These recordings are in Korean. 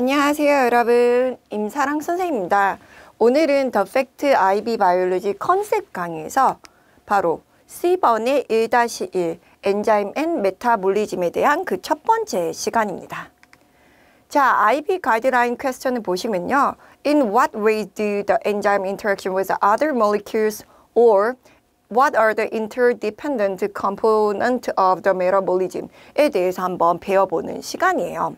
안녕하세요 여러분 임사랑 선생입니다 오늘은 더 팩트 아이비 바이올로지 컨셉 강의에서 바로 C번의 1-1 엔자임 앤 메타볼리즘에 대한 그 첫 번째 시간입니다 자 IB 가이드라인 퀘스천을 보시면요 In what way do the enzyme interaction with the other molecules or What are the interdependent components of the metabolism? 에 대해서 한번 배워보는 시간이에요.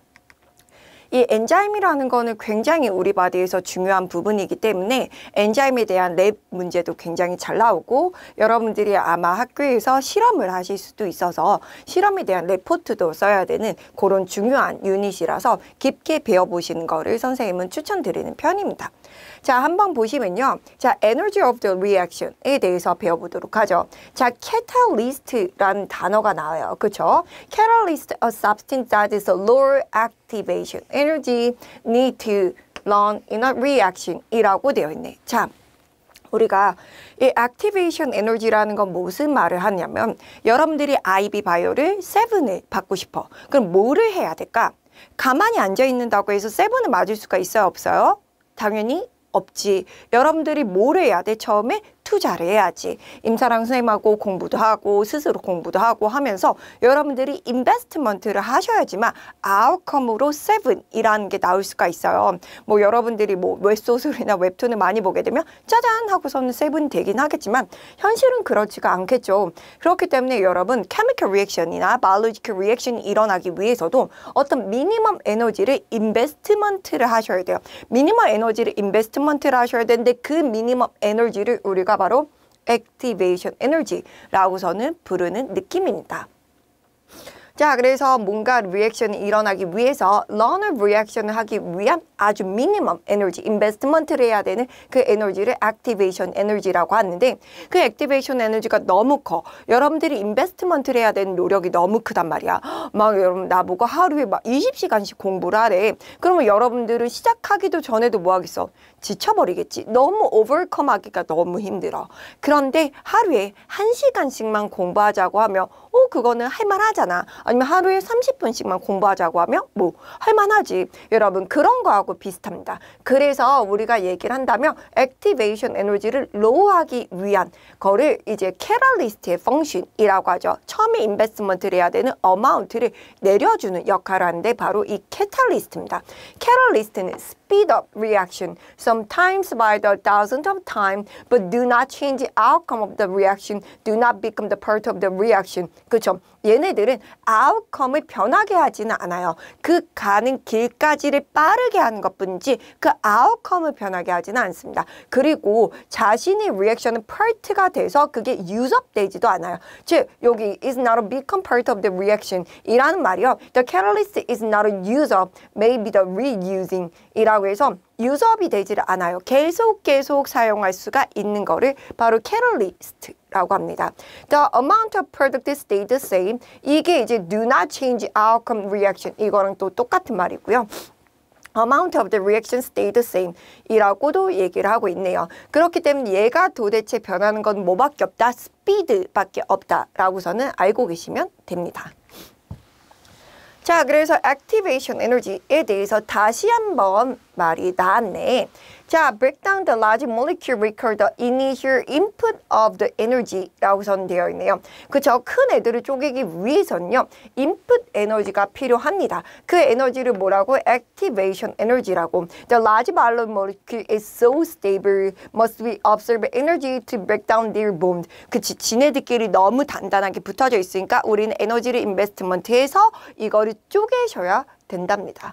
이 엔자임이라는 거는 굉장히 우리 바디에서 중요한 부분이기 때문에 엔자임에 대한 랩 문제도 굉장히 잘 나오고 여러분들이 아마 학교에서 실험을 하실 수도 있어서 실험에 대한 레포트도 써야 되는 그런 중요한 유닛이라서 깊게 배워보시는 거를 선생님은 추천드리는 편입니다. 자, 한번 보시면요. 자, Energy of the Reaction에 대해서 배워보도록 하죠. 자, Catalyst라는 단어가 나와요. 그렇죠? Catalyst, a substance that is lower activation energy need to run in a reaction이라고 되어 있네. 자, 우리가 이 액티베이션 에너지라는 건 무슨 말을 하냐면 여러분들이 IB 바이오를 세븐을 받고 싶어. 그럼 뭐를 해야 될까? 가만히 앉아 있는다고 해서 세븐을 맞을 수가 있어요, 없어요? 당연히 없지. 여러분들이 뭘 해야 돼? 처음에 투자를 해야지 임사랑 선생님하고 공부도 하고 스스로 공부도 하고 하면서 여러분들이 인베스트먼트를 하셔야지만 아웃컴으로 세븐이라는 게 나올 수가 있어요. 뭐 여러분들이 뭐 웹소설이나 웹툰을 많이 보게 되면 짜잔 하고서는 세븐 되긴 하겠지만 현실은 그렇지가 않겠죠. 그렇기 때문에 여러분 케미컬 리액션이나 바이올로지컬 리액션이 일어나기 위해서도 어떤 미니멈 에너지를 인베스트먼트를 하셔야 돼요. 미니멈 에너지를 인베스트먼트를 하셔야 되는데 그 미니멈 에너지를 우리가 바로 액티베이션 에너지라고저는 부르는 느낌입니다. 자, 그래서 뭔가 리액션이 일어나기 위해서 런업 리액션을 하기 위한 아주 미니멈 에너지 인베스트먼트를 해야 되는 그 에너지를 액티베이션 에너지라고 하는데 그 액티베이션 에너지가 너무 커 여러분들이 인베스트먼트를 해야 되는 노력이 너무 크단 말이야 막 여러분 나보고 하루에 막 20시간씩 공부를 하래 그러면 여러분들은 시작하기도 전에도 뭐 하겠어 지쳐버리겠지 너무 오버컴하기가 너무 힘들어 그런데 하루에 1시간씩만 공부하자고 하면 어 그거는 할만하잖아 아니면 하루에 30분씩만 공부하자고 하면 뭐 할만하지 여러분 그런 거하고 에너지하고 비슷합니다. 그래서 우리가 얘기를 한다면 액티베이션 에너지를 로우하기 위한 거를 이제 캐럴리스트의 펑션이라고 하죠. 처음에 인베스먼트를 해야 되는 어마운트를 내려주는 역할을 하는데 바로 이 캐탈리스트입니다. 캐럴리스트는 speed up reaction sometimes by the thousandth of time but do not change the outcome of the reaction do not become the part of the reaction 그렇죠 얘네들은 outcome을 변하게 하지는 않아요 그 가는 길까지를 빠르게 하는 것뿐이지 그 outcome을 변하게 하지는 않습니다 그리고 자신의 리액션은 part가 돼서 그게 use up 되지도 않아요 즉 여기 is not a become part of the reaction 이라는 말이요 the catalyst is not a use up maybe the reusing 이라고 사다고 해서 유섭이 되지를 않아요. 계속 계속 사용할 수가 있는 거를 바로 캐 a 리스트라고 합니다. The amount of product stay the same. 이게 이제 do not change outcome reaction. 이거랑 또 똑같은 말이고요. amount of the reaction stay the same 이라고도 얘기를 하고 있네요. 그렇기 때문에 얘가 도대체 변하는 건 뭐밖에 없다? 스피드밖에 없다라고서는 알고 계시면 됩니다. 자, 그래서 액티베이션 에너지에 대해서 다시 한번 말이 나왔네. 자, break down the large molecule record the initial input of the energy라고 선되어 있네요. 그저 큰 애들을 쪼개기 위해서는요. input 에너지가 필요합니다. 그 에너지를 뭐라고? activation energy라고. The large molecule is so stable must be observe energy to break down their bond. 그치, 지네들끼리 너무 단단하게 붙어져 있으니까 우리는 에너지를 인베스트먼트해서 이거를 쪼개셔야 된답니다.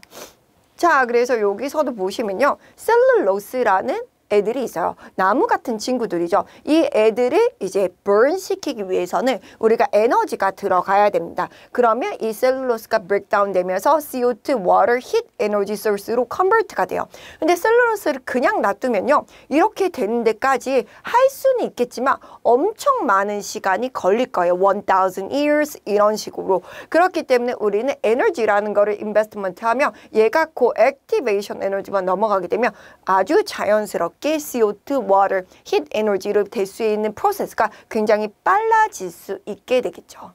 자, 그래서 여기서도 보시면요. 셀룰로스라는 애들이 있어요. 나무 같은 친구들이죠. 이 애들을 이제 burn 시키기 위해서는 우리가 에너지가 들어가야 됩니다. 그러면 이 셀룰로스가 breakdown 되면서 CO2, water, heat, 에너지 소스로 컨버트가 돼요. 근데 셀룰로스를 그냥 놔두면요. 이렇게 되는 데까지 할 수는 있겠지만 엄청 많은 시간이 걸릴 거예요. 1000 years 이런 식으로. 그렇기 때문에 우리는 에너지라는 거를 인베스트먼트 하면 얘가 고 액티베이션 에너지만 넘어가게 되면 아주 자연스럽게 가게 CO2, water, heat, energy로 될 수 있는 프로세스가 굉장히 빨라질 수 있게 되겠죠.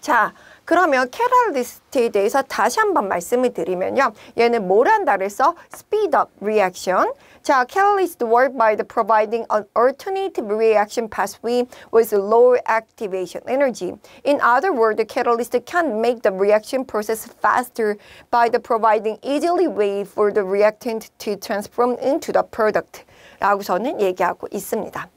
자, 그러면 캐럴리스트에 대해서 다시 한번 말씀을 드리면요. 얘는 뭘 한다 그래 speed up reaction, 자, catalysts work by the providing an alternative reaction pathway with lower activation energy. In other words, the catalyst can make the reaction process faster by the providing easily way for the reactant to transform into the product. 라고서는 얘기하고 있습니다.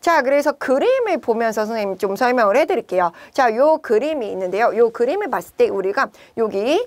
자, 그래서 그림을 보면서 선생님 좀 설명을 해드릴게요. 자, 요 그림이 있는데요. 요 그림을 봤을 때 우리가 여기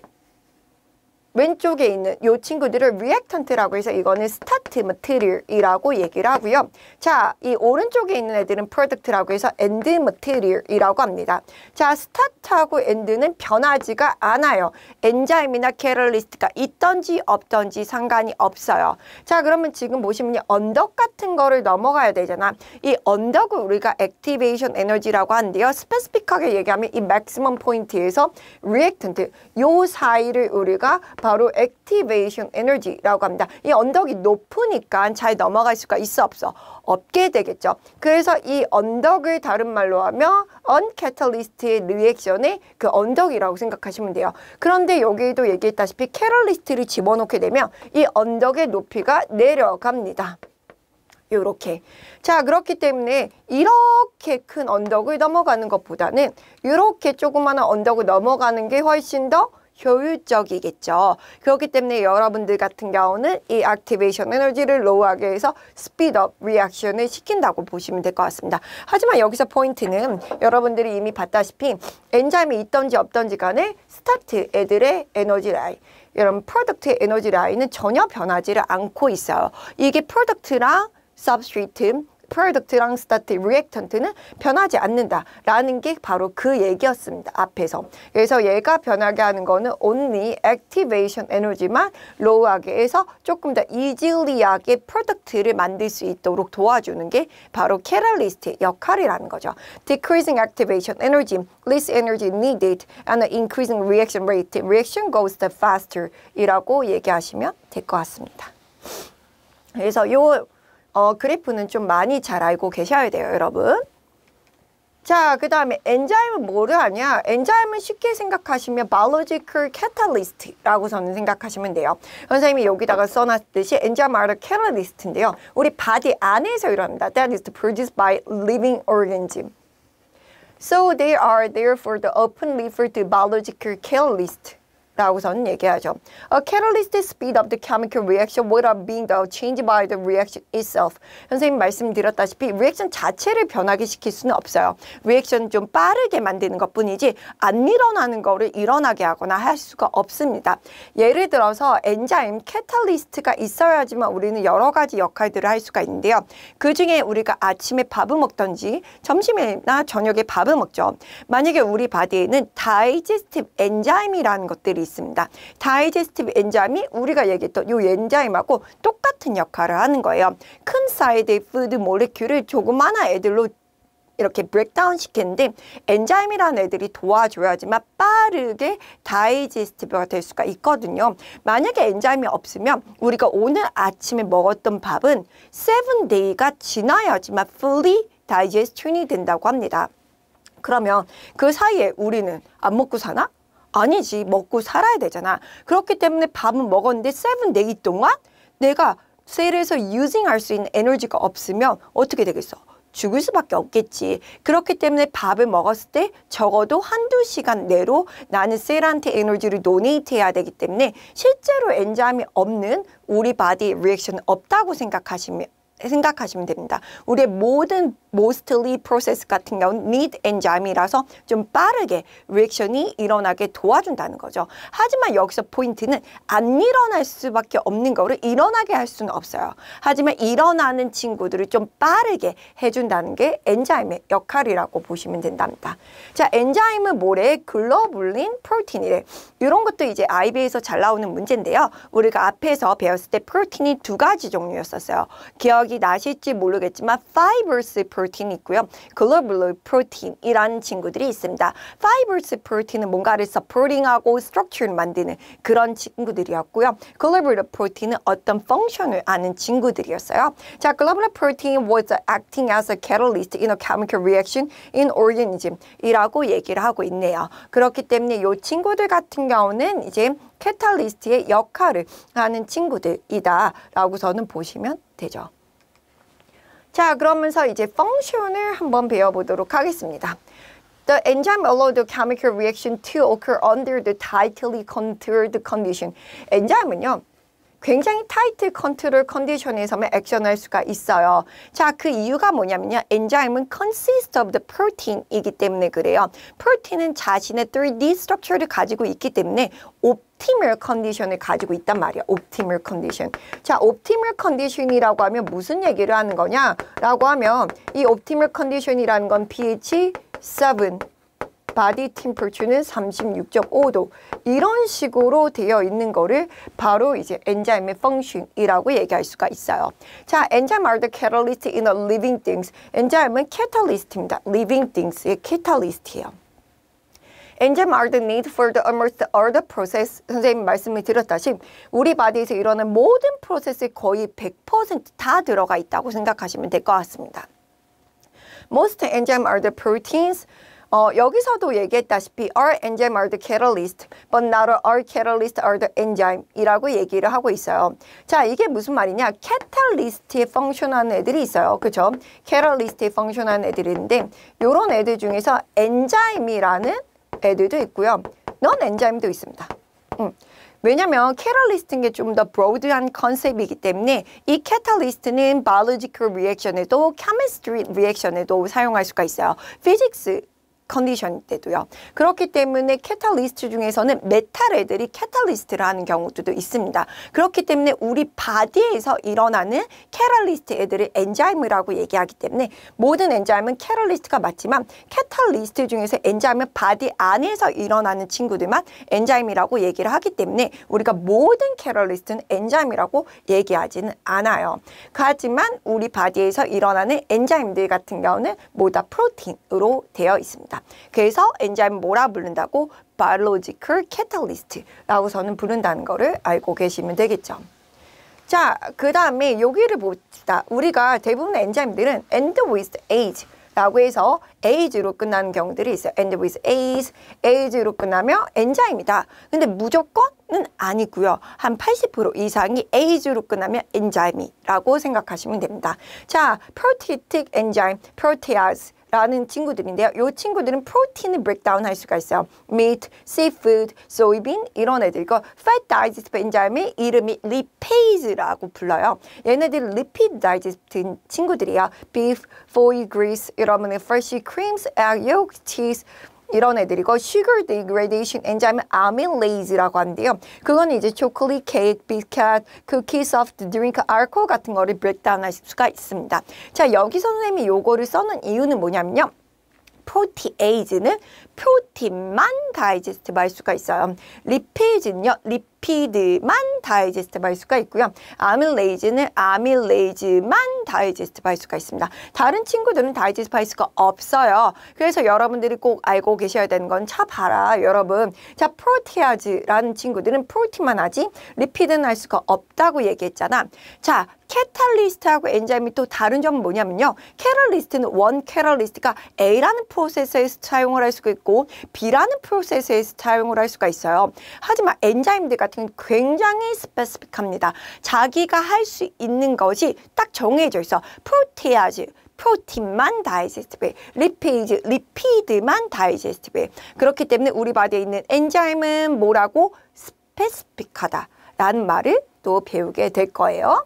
왼쪽에 있는 이 친구들을 리액턴트라고 해서 이거는 스타트 머티리얼이라고 얘기를 하고요. 자, 이 오른쪽에 있는 애들은 프로덕트라고 해서 엔드 머티리얼이라고 합니다. 자, 스타트하고 엔드는 변하지가 않아요. 엔자임이나 캐럴리스트가 있던지 없던지 상관이 없어요. 자, 그러면 지금 보시면 언덕 같은 거를 넘어가야 되잖아. 이 언덕을 우리가 액티베이션 에너지라고 하는데요. 스페스픽하게 얘기하면 이 맥시멈 포인트에서 리액턴트 요 사이를 우리가 바로 액티베이션 에너지라고 합니다. 이 언덕이 높으니까 잘 넘어갈 수가 있어 없어? 없게 되겠죠. 그래서 이 언덕을 다른 말로 하면 언캐탈리스트의 리액션의 그 언덕이라고 생각하시면 돼요. 그런데 여기도 얘기했다시피 캐럴리스트를 집어넣게 되면 이 언덕의 높이가 내려갑니다. 요렇게. 자, 그렇기 때문에 이렇게 큰 언덕을 넘어가는 것보다는 요렇게 조그마한 언덕을 넘어가는 게 훨씬 더 효율적이겠죠. 그렇기 때문에 여러분들 같은 경우는 이 액티베이션 에너지를 로우하기 위해서 스피드업 리액션을 시킨다고 보시면 될 것 같습니다. 하지만 여기서 포인트는 여러분들이 이미 봤다시피 엔자임이 있던지 없던지 간에 스타트 애들의 에너지 라인 이런 프로덕트의 에너지 라인은 전혀 변하지를 않고 있어요. 이게 프로덕트랑 섭스트리트 프로덕트랑 스타틱 리액턴트는 변하지 않는다라는 게 바로 그 얘기였습니다. 앞에서. 그래서 얘가 변하게 하는 거는 only activation 에너지만 로우하게 해서 조금 더 easily하게 프로덕트를 만들 수 있도록 도와주는 게 바로 캐럴리스트의 역할이라는 거죠. decreasing activation energy, less energy needed and increasing reaction rate. reaction goes the faster 이라고 얘기하시면 될것 같습니다. 그래서 요 어, 그래프는 좀 많이 잘 알고 계셔야 돼요, 여러분. 자, 그 다음에 엔자임은 뭐를 하냐? 엔자임은 쉽게 생각하시면 biological catalyst라고 저는 생각하시면 돼요. 선생님이 여기다가 써놨듯이 enzymatic catalyst인데요. 우리 바디 안에서 일어납니다. That is produced by living organism. So they are therefore the open referred to biological catalyst. 라고선 얘기하죠. A catalytic speed of the chemical reaction without being c h a n g e by the reaction itself. 선생님 말씀드렸다시피 리액션 자체를 변하게 시킬 수는 없어요. 리액션 좀 빠르게 만드는 것뿐이지 안 일어나는 거를 일어나게 하거나 할 수가 없습니다. 예를 들어서 엔자임 캐탈리스트가 있어야지만 우리는 여러 가지 역할들을 할 수가 있는데요. 그중에 우리가 아침에 밥을 먹던지 점심이나 저녁에 밥을 먹죠. 만약에 우리 바디에는 다이제스티브 엔자임이라는 것들이 있습니다. 다이제스티브 엔자임이 우리가 얘기했던 이 엔자임하고 똑같은 역할을 하는 거예요. 큰 사이드의 푸드 몰레큘을 조그마한 애들로 이렇게 브렉다운 시키는데 엔자임이라는 애들이 도와줘야지만 빠르게 다이제스티브가 될 수가 있거든요. 만약에 엔자임이 없으면 우리가 오늘 아침에 먹었던 밥은 세븐 데이가 지나야지만 fully 다이제스춘이 된다고 합니다. 그러면 그 사이에 우리는 안 먹고 사나? 아니지 먹고 살아야 되잖아 그렇기 때문에 밥은 먹었는데 세븐 데이 동안 내가 세일에서 유징할 수 있는 에너지가 없으면 어떻게 되겠어 죽을 수밖에 없겠지. 그렇기 때문에 밥을 먹었을 때 적어도 한두 시간 내로 나는 세일한테 에너지를 노네이트 해야 되기 때문에 실제로 엔자임이 없는 우리 바디 리액션 없다고 생각하시면 생각하시면 됩니다. 우리의 모든 mostly process 같은 경우는 need enzyme이라서 좀 빠르게 리액션이 일어나게 도와준다는 거죠. 하지만 여기서 포인트는 안 일어날 수밖에 없는 거를 일어나게 할 수는 없어요. 하지만 일어나는 친구들을 좀 빠르게 해준다는 게 엔자임의 역할이라고 보시면 된답니다. 자, 엔자임은 뭐래? 글로불린 프로틴이래. 이런 것도 이제 IB에서 잘 나오는 문제인데요. 우리가 앞에서 배웠을 때 프로틴이 두 가지 종류였었어요. 기억 기억이 나실지 모르겠지만 파이버스 프로틴이 있고요. 글로블 프로틴이라는 친구들이 있습니다. 파이버스 프로틴은 뭔가를 서포팅하고 스트럭처를 만드는 그런 친구들이었고요. 글로블 프로틴은 어떤 펑션을 아는 친구들이었어요. 자, 글로블 프로틴 was acting as a catalyst in a chemical reaction in organism이라고 얘기를 하고 있네요. 그렇기 때문에 이 친구들 같은 경우는 이제 캐탈리스트의 역할을 하는 친구들이다라고 저는 보시면 되죠. 자, 그러면서 이제 펑션을 한번 배워보도록 하겠습니다. The enzyme allows the chemical reaction to occur under the tightly controlled condition. 엔자임은요, 굉장히 타이트 컨트롤 컨디션에서만 액션할 수가 있어요. 자, 그 이유가 뭐냐면요. 엔자임은 consist of the protein이기 때문에 그래요. 프로틴은 자신의 3D 스트럭처를 가지고 있기 때문에 옵티멀 컨디션을 가지고 있단 말이야. 옵티멀 컨디션. 자, 옵티멀 컨디션이라고 하면 무슨 얘기를 하는 거냐라고 하면 이 옵티멀 컨디션이라는 건 pH 7 바디 템퍼추는 36.5도 이런 식으로 되어 있는 거를 바로 이제 엔자임의 펑션이라고 얘기할 수가 있어요. 자, enzyme are the catalyst in a living things. 엔자임은 캐탈리스트입니다. living things의 캐탈리스트예요. enzyme are the need for the almost all the process 선생님 말씀을 드렸다시 우리 바디에서 일어나는 모든 프로세스에 거의 100%다 들어가 있다고 생각하시면 될 것 같습니다. Most enzymes are the proteins 어, 여기서도 얘기했다시피 our enzyme are the catalyst, but not our catalyst are the enzyme이라고 얘기를 하고 있어요. 자, 이게 무슨 말이냐? 캐탈리스트에 펑션하는 애들이 있어요. 그죠? 캐 a 리스트에 펑션하는 애들인데 요런 애들 중에서 엔자임이라는 애들도 있고요. 넌 엔자임도 있습니다. 음. 왜냐면 캐럴리스트인 게 좀더 브로드한 컨셉이기 때문에 이 캐탈리스트는 바이오로지컬 리액션에도 케미스트리 리액션에도 사용할 수가 있어요. 피직스 컨디션 때도요. 그렇기 때문에 캐탈리스트 중에서는 메탈애들이 캐탈리스트라는 경우도 들 있습니다. 그렇기 때문에 우리 바디에서 일어나는 캐럴리스트 애들을 엔자임이라고 얘기하기 때문에 모든 엔자임은 캐럴리스트가 맞지만 캐탈리스트 중에서 엔자임은 바디 안에서 일어나는 친구들만 엔자임이라고 얘기를 하기 때문에 우리가 모든 캐럴리스트는 엔자임이라고 얘기하지는 않아요. 하지만 우리 바디에서 일어나는 엔자임들 같은 경우는 모두 다 프로틴으로 되어 있습니다. 부른다. 그래서 엔자임 뭐라 부른다고? biological catalyst라고 저는 부른다는 거를 알고 계시면 되겠죠. 자, 그 다음에 여기를 봅시다. 우리가 대부분의 엔자임들은 end with age 라고 해서 age로 끝나는 경우들이 있어요. end with age, age로 끝나면 엔자임이다. 근데 무조건은 아니고요. 한 80% 이상이 age로 끝나면 엔자임이라고 생각하시면 됩니다. 자, proteotic enzyme, protease 라는 친구들인데요. 이 친구들은 프로틴을 브레이크다운 할 수가 있어요. meat, seafood, soybean 이런 애들. 이거 fat digest 엔자임의 이름이 lipase라고 불러요. 얘네들 lipid digest 친구들이야. beef, foie gras, 이러면 fresh creams, egg yolk, cheese 이런 애들이고 sugar degradation enzyme amylase라고 하는데요. 그건 이제 초콜릿, 케이크, 비스켓, 쿠키, 소프트 드링크, 알코올 같은 거를 브렉다운 할 수가 있습니다. 자, 여기 선생님이 요거를 써는 이유는 뭐냐면요. 포티에이즈는 표틴만 다이제스트 말수가 있어요. 리피즈는요. 리피드만 다이제스트 말수가 있고요. 아밀레이즈는 아밀레이즈만 다이제스트 말수가 있습니다. 다른 친구들은 다이제스트 바이스가 없어요. 그래서 여러분들이 꼭 알고 계셔야 되는 건 차 봐라 여러분. 자 프로티아즈라는 친구들은 프로틴만 하지 리피드는 할 수가 없다고 얘기했잖아. 자 캐탈리스트하고 엔자임이 또 다른 점은 뭐냐면요. 캐럴리스트는 원 캐럴리스트가 A라는 프로세서에서 사용을 할 수가 있고 있고 B라는 프로세스에 서 사용을 할 수가 있어요. 하지만 엔자임들 같은 경우는 굉장히 스페스픽합니다. 자기가 할 수 있는 것이 딱 정해져 있어. 프로테아즈, 프로틴만 다이제스트브 리피즈, 리피드만 다이제스트브 그렇기 때문에 우리 바디에 있는 엔자임은 뭐라고? 스페스픽하다. 라는 말을 또 배우게 될 거예요.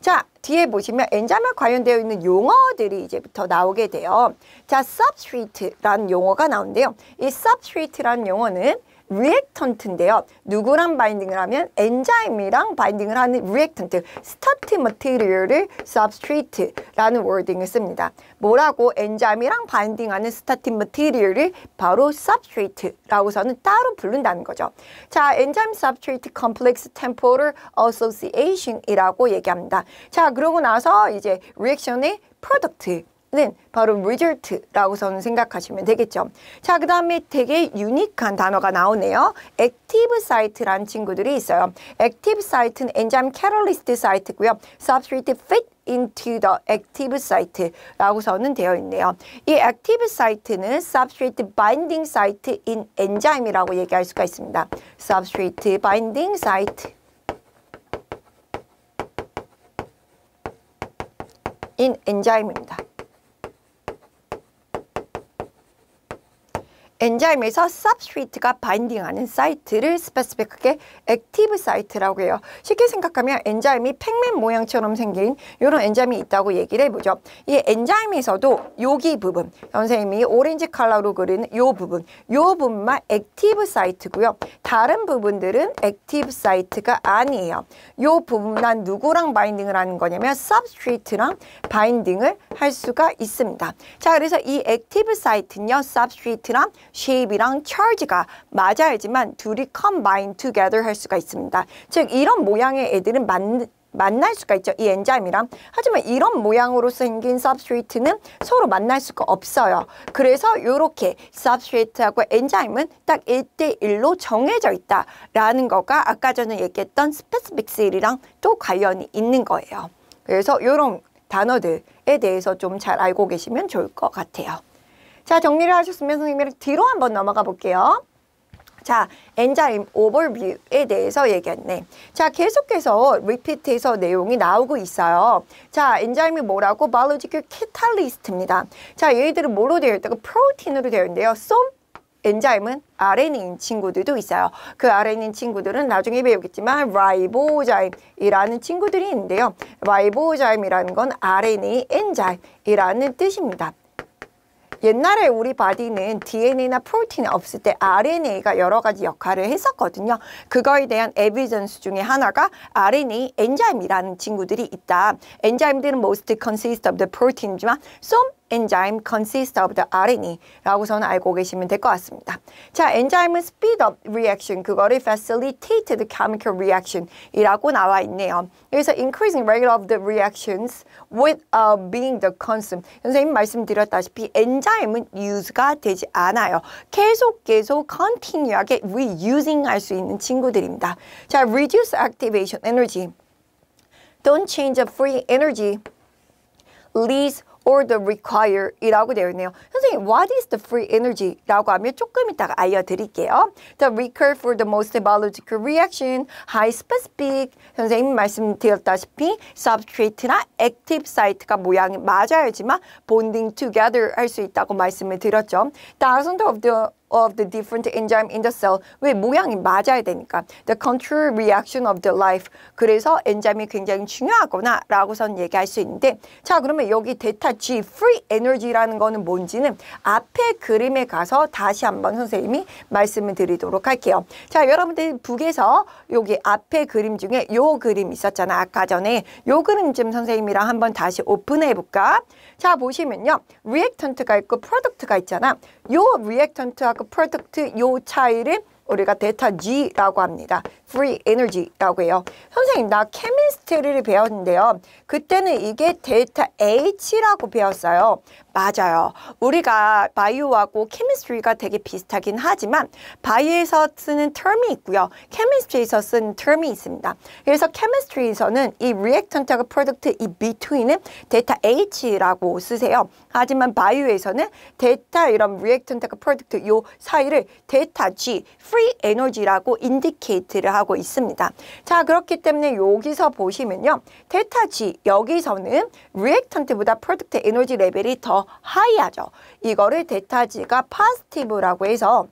자, 뒤에 보시면 엔자만 관련되어 있는 용어들이 이제부터 나오게 돼요. 자, substrate라는 용어가 나오는데요. 이 substrate라는 용어는 리액턴트인데요. 누구랑 바인딩을 하면 엔자임이랑 바인딩을 하는 리액턴트, 스타트 머티리얼을 substrate라는 워딩을 씁니다. 뭐라고 엔자임이랑 바인딩하는 스타트 머티리얼을 바로 s u b s t r a t e 라고저는 따로 부른다는 거죠. 자, 엔자임 substrate complex temporal association이라고 얘기합니다. 자, 그러고 나서 이제 리액션의 프로덕트 는 바로 result라고 저는 생각하시면 되겠죠. 자, 그 다음에 되게 유니크한 단어가 나오네요. 액티브 사이트라는 친구들이 있어요. 액티브 사이트는 엔자임 캐럴리스트 사이트고요. substrate fit into the active site라고 저는 되어 있네요. 이 active site는 substrate binding site in enzyme이라고 얘기할 수가 있습니다. substrate binding site in enzyme입니다. 엔자임에서 substrate가 바인딩하는 사이트를 스페스픽하게 액티브 사이트라고 해요. 쉽게 생각하면 엔자임이 팩맨 모양처럼 생긴 이런 엔자임이 있다고 얘기를 해보죠. 이 엔자임에서도 여기 부분, 선생님이 오렌지 컬러로 그린 이 부분, 이 부분만 액티브 사이트고요. 다른 부분들은 액티브 사이트가 아니에요. 이 부분만 누구랑 바인딩을 하는 거냐면 substrate랑 바인딩을 할 수가 있습니다. 자, 그래서 이 액티브 사이트는요, substrate랑 shape이랑 charge가 맞아야지만 둘이 combine together 할 수가 있습니다. 즉 이런 모양의 애들은 만, 만날 수가 있죠. 이 엔자임이랑. 하지만 이런 모양으로 생긴 섭스트레이트는 서로 만날 수가 없어요. 그래서 이렇게 섭스트레이트하고 엔자임은 딱 1대1로 정해져 있다라는 거가 아까 전에 얘기했던 스페스픽스일이랑 또 관련이 있는 거예요. 그래서 이런 단어들에 대해서 좀 잘 알고 계시면 좋을 것 같아요. 자, 정리를 하셨으면 선생님이 랑 뒤로 한번 넘어가 볼게요. 자, 엔자임 오버뷰에 대해서 얘기했네. 자, 계속해서 리피트에서 내용이 나오고 있어요. 자, 엔자임이 뭐라고? 바이오로지컬 캐탈리스트입니다. 자, 얘들은 뭐로 되어 있다고? 프로틴으로 되어 있는데요. 쏨 엔자임은 RNA인 친구들도 있어요. 그 RNA인 친구들은 나중에 배우겠지만 라이보자임이라는 친구들이 있는데요. 라이보자임이라는 건 RNA 엔자임이라는 뜻입니다. 옛날에 우리 바디는 DNA나 프로틴이 없을 때 RNA가 여러 가지 역할을 했었거든요. 그거에 대한 에비전스 중에 하나가 RNA 엔자임이라는 친구들이 있다. 엔자임들은 most consist of the protein이지만 some enzyme consists of the RNA라고 저는 알고 계시면 될 것 같습니다. 자, enzyme은 speed up reaction, 그거를 facilitated chemical reaction이라고 나와 있네요. 여기서 increasing rate of the reactions with uh, being the constant. 선생님 말씀드렸다시피 enzyme은 use가 되지 않아요. 계속 계속 continu하게 reusing 할 수 있는 친구들입니다. 자, reduce activation energy. Don't change the free energy leads or the require 이라고 되어 있네요. 선생님, what is the free energy? 라고 하면 조금 이따가 알려드릴게요. The recur for the most biological reaction, high specific. 선생님 말씀드렸다시피 substrate나 active site가 모양이 맞아야지만 bonding together 할 수 있다고 말씀을 드렸죠. Thousand of the of the different enzyme in the cell 왜 모양이 맞아야 되니까 the control reaction of the life 그래서 엔자임이 굉장히 중요하구나 라고선 얘기할 수 있는데 자 그러면 여기 데타 G free energy라는 거는 뭔지는 앞에 그림에 가서 다시 한번 선생님이 말씀을 드리도록 할게요 자 여러분들 북에서 여기 앞에 그림 중에 요 그림 있었잖아 아까 전에 요 그림 좀 선생님이랑 한번 다시 오픈해 볼까 자 보시면요 r e a c t a n t 가 있고 p r o d u c t 가 있잖아 요 reactant 그 프로덕트 요 차이를 우리가 데이터 G라고 합니다. free energy라고 해요. 선생님 나 케미스트리를 배웠는데요. 그때는 이게 델타 H라고 배웠어요. 맞아요. 우리가 바이오하고 케미스트리가 되게 비슷하긴 하지만 바이오에서 쓰는 term이 있고요. 케미스트리에서 쓰는 term이 있습니다. 그래서 케미스트리에서는 이 reactant하고 product 이 between은 델타 H라고 쓰세요. 하지만 바이오에서는 델타 이런 reactant하고 product 요 사이를 델타 G, free energy라고 indicate를 하고 있습니다. 자 그렇기 때문에 여기서 보시면요. 테타 지 여기서는 리액턴트보다 프로덕트 에너지 레벨이 더 하이하죠. 이거를 데타 지가 파스티브라고 해서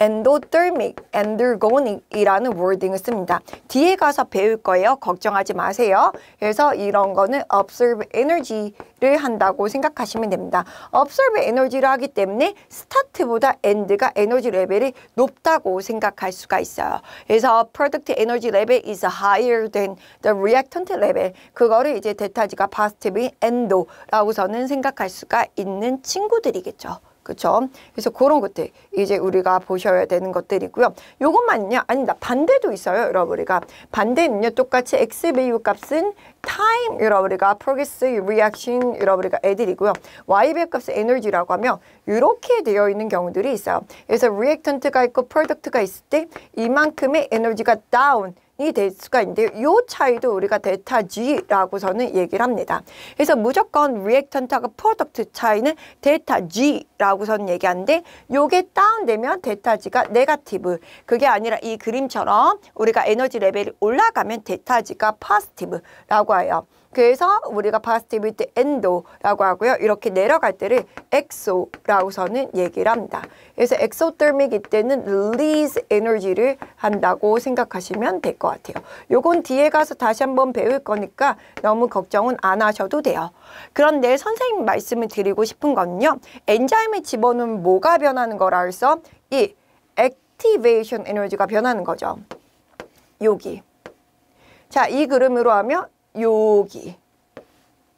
endothermic, endergonic이라는 wording을 씁니다. 뒤에 가서 배울 거예요. 걱정하지 마세요. 그래서 이런 거는 observe energy를 한다고 생각하시면 됩니다. observe energy를 하기 때문에 start보다 end가 에너지 레벨이 높다고 생각할 수가 있어요. 그래서 product energy level is higher than the reactant level. 그거를 이제 데타지가 positive endo라고서는 생각할 수가 있는 친구들이겠죠. 그렇죠? 그래서 그런 것들 이제 우리가 보셔야 되는 것들이고요. 요것만요. 아니다. 반대도 있어요. 여러분 우가 반대는요. 똑같이 x 배유 값은 time 여러분 우가 progress reaction 여러분 우가 애들이고요. y 배유 값은 에너지라고 하면 이렇게 되어 있는 경우들이 있어요. 그래서 reactant가 있고 product가 있을 때 이만큼의 에너지가 down 이될 수가 있는데 요이 차이도 우리가 델타 G라고 저는 얘기를 합니다. 그래서 무조건 리액턴트하고 프로덕트 차이는 델타 G라고 저는 얘기하는데 요게 다운되면 델타 G가 네가티브 그게 아니라 이 그림처럼 우리가 에너지 레벨이 올라가면 델타 G가 파스티브라고 해요. 그래서 우리가 파스티비트 엔도라고 하고요. 이렇게 내려갈 때를 엑소라고저는 얘기를 합니다. 그래서 엑소더믹 이때는 release 에너지를 한다고 생각하시면 될 것 같아요. 요건 뒤에 가서 다시 한번 배울 거니까 너무 걱정은 안 하셔도 돼요. 그런데 선생님 말씀을 드리고 싶은 건요. 엔자임의 집어넣으면 뭐가 변하는 거라 해서 이 액티베이션 에너지가 변하는 거죠. 여기. 자, 이 그림으로 하면 여기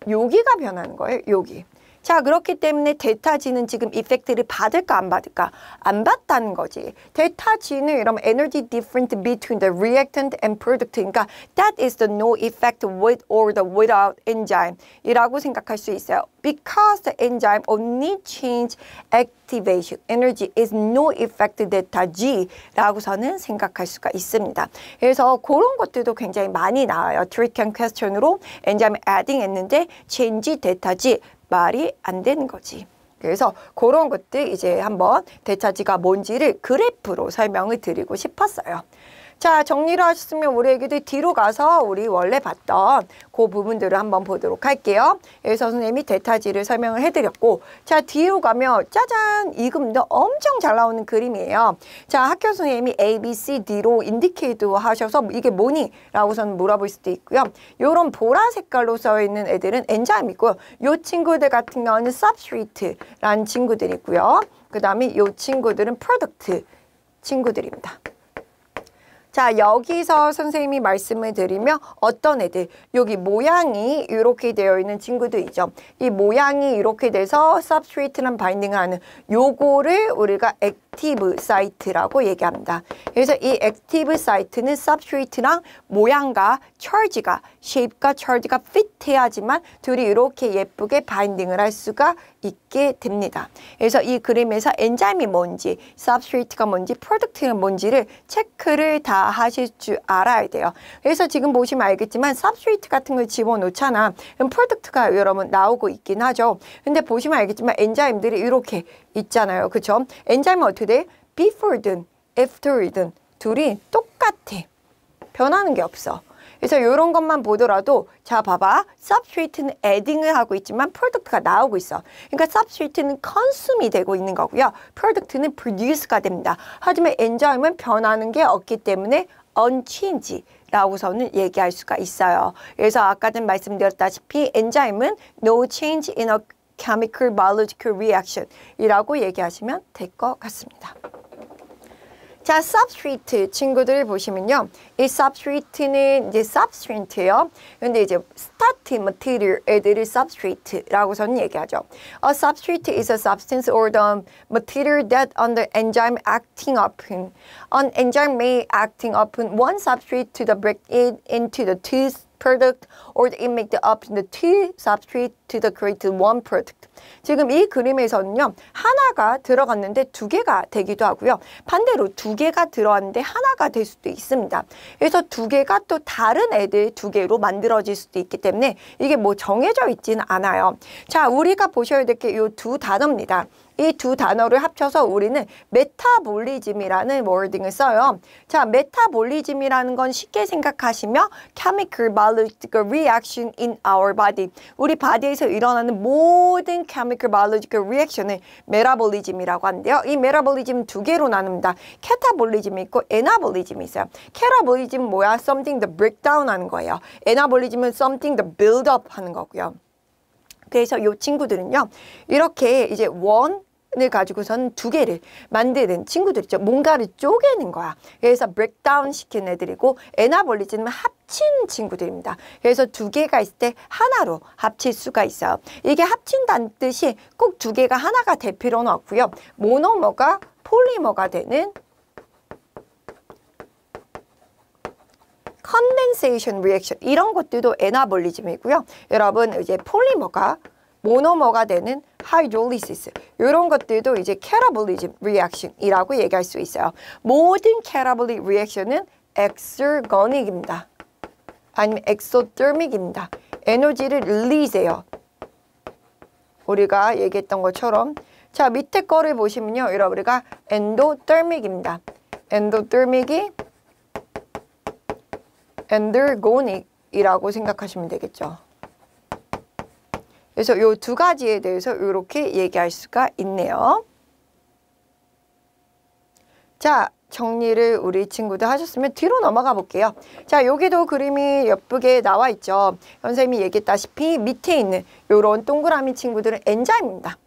여기가 변하는 거예요. 여기. 자 그렇기 때문에 데타지는 지금 이펙트를 받을까 안 받을까 안 받다는 거지 데타지는 이러면 energy different between the reactant and product 그러니까 that is the no effect with or the without enzyme 이라고 생각할 수 있어요 because the enzyme only change activation energy is no effect delta G 라고서는 생각할 수가 있습니다 그래서 그런 것들도 굉장히 많이 나와요 트리켄 퀘스천으로 엔자임 adding 했는데 change delta G 말이 안 되는 거지. 그래서 그런 것들 이제 한번 대차지가 뭔지를 그래프로 설명을 드리고 싶었어요. 자, 정리를 하셨으면 우리 애기들 뒤로 가서 우리 원래 봤던 그 부분들을 한번 보도록 할게요. 그래서 선생님이 대타지를 설명을 해드렸고 자, 뒤로 가면 짜잔! 이 금도 엄청 잘 나오는 그림이에요. 자, 학교 선생님이 A, B, C, D로 인디케이드 하셔서 이게 뭐니? 라고 저는 물어볼 수도 있고요. 요런 보라 색깔로 써 있는 애들은 엔자임이고요. 요 친구들 같은 경우는 substrate라는 친구들이고요. 그 다음에 요 친구들은 product 친구들입니다. 자 여기서 선생님이 말씀을 드리면 어떤 애들 여기 모양이 이렇게 되어 있는 친구들이죠. 이 모양이 이렇게 돼서 substrate랑 바인딩 하는 요거를 우리가 액티브 사이트라고 얘기합니다. 그래서 이 액티브 사이트는 substrate랑 모양과 charge가 shape과 charge가 fit해야지만 둘이 이렇게 예쁘게 바인딩을 할 수가 있게 됩니다. 그래서 이 그림에서 엔자임이 뭔지, 서브스트레이트가 뭔지, 프로덕트가 뭔지를 체크를 다 하실 줄 알아야 돼요. 그래서 지금 보시면 알겠지만 서브스트레이트 같은 걸 집어넣잖아. 그럼 프로덕트가 여러분 나오고 있긴 하죠. 근데 보시면 알겠지만 엔자임들이 이렇게 있잖아요. 그쵸? 엔자임은 어떻게 돼? before든 a f t e r 든 둘이 똑같아. 변하는 게 없어. 그래서 이런 것만 보더라도 자 봐봐 substrate는 adding을 하고 있지만 product가 나오고 있어. 그러니까 substrate는 consume이 되고 있는 거고요. product는 produce가 됩니다. 하지만 엔자임은 변하는 게 없기 때문에 u n c h a n g e 라고서는 얘기할 수가 있어요. 그래서 아까도 말씀드렸다시피 엔자임은 no change in a chemical biological reaction 이라고 얘기하시면 될 것 같습니다. 자, substrate 친구들을 보시면요. 이 substrate는 이제 substrate예요. 근데 이제 starting material 애들을 substrate라고 저는 얘기하죠. A substrate is a substance or the material that under enzyme acting upon. An enzyme may acting upon one substrate to break it into the two product or it make the up the two s u b s t i t u t e to the c r e a t e one product. 지금 이 그림에서는요. 하나가 들어갔는데 두 개가 되기도 하고요. 반대로 두 개가 들어왔는데 하나가 될 수도 있습니다. 그래서 두 개가 또 다른 애들 두 개로 만들어질 수도 있기 때문에 이게 뭐 정해져 있지는 않아요. 자, 우리가 보셔야 될 게 이 두 단어입니다. 이두 단어를 합쳐서 우리는 메타볼리즘이라는 워딩을 써요. 자, 메타볼리즘이라는 건 쉽게 생각하시면 chemical biological reaction in our body. 우리 바디에서 일어나는 모든 chemical biological reaction을 메라볼리즘이라고 하는데요. 이메라볼리즘두 개로 나눕니다. 케타볼리즘이 있고 에나볼리즘이 있어요. 케라볼리즘 뭐야? something the breakdown 하는 거예요. 에나볼리즘은 something the build up 하는 거고요. 그래서 요 친구들은요. 이렇게 이제 원, 을 가지고선 두 개를 만드는 친구들 있죠. 뭔가를 쪼개는 거야. 그래서 브렉다운 시킨 애들이고 에나볼리즘은 합친 친구들입니다. 그래서 두 개가 있을 때 하나로 합칠 수가 있어요. 이게 합친다는 뜻이 꼭 두 개가 하나가 될 필요는 없고요. 모노머가 폴리머가 되는 컨덴세이션 리액션 이런 것들도 에나볼리즘이고요. 여러분 이제 폴리머가 모노머가 되는 하이드롤리시스 이런 것들도 이제 캐러블리즘 리액션이라고 얘기할 수 있어요. 모든 캐러블리 리액션은 엑스거닉입니다. 아니면 엑소더믹입니다. 에너지를 릴리즈해요. 우리가 얘기했던 것처럼 자 밑에 거를 보시면요. 이런 우리가 엔도더믹입니다. 엔도더믹이 엔들고닉이라고 생각하시면 되겠죠. 그래서 이 두 가지에 대해서 이렇게 얘기할 수가 있네요. 자, 정리를 우리 친구들 하셨으면 뒤로 넘어가 볼게요. 자, 여기도 그림이 예쁘게 나와 있죠. 선생님이 얘기했다시피 밑에 있는 이런 동그라미 친구들은 엔자입니다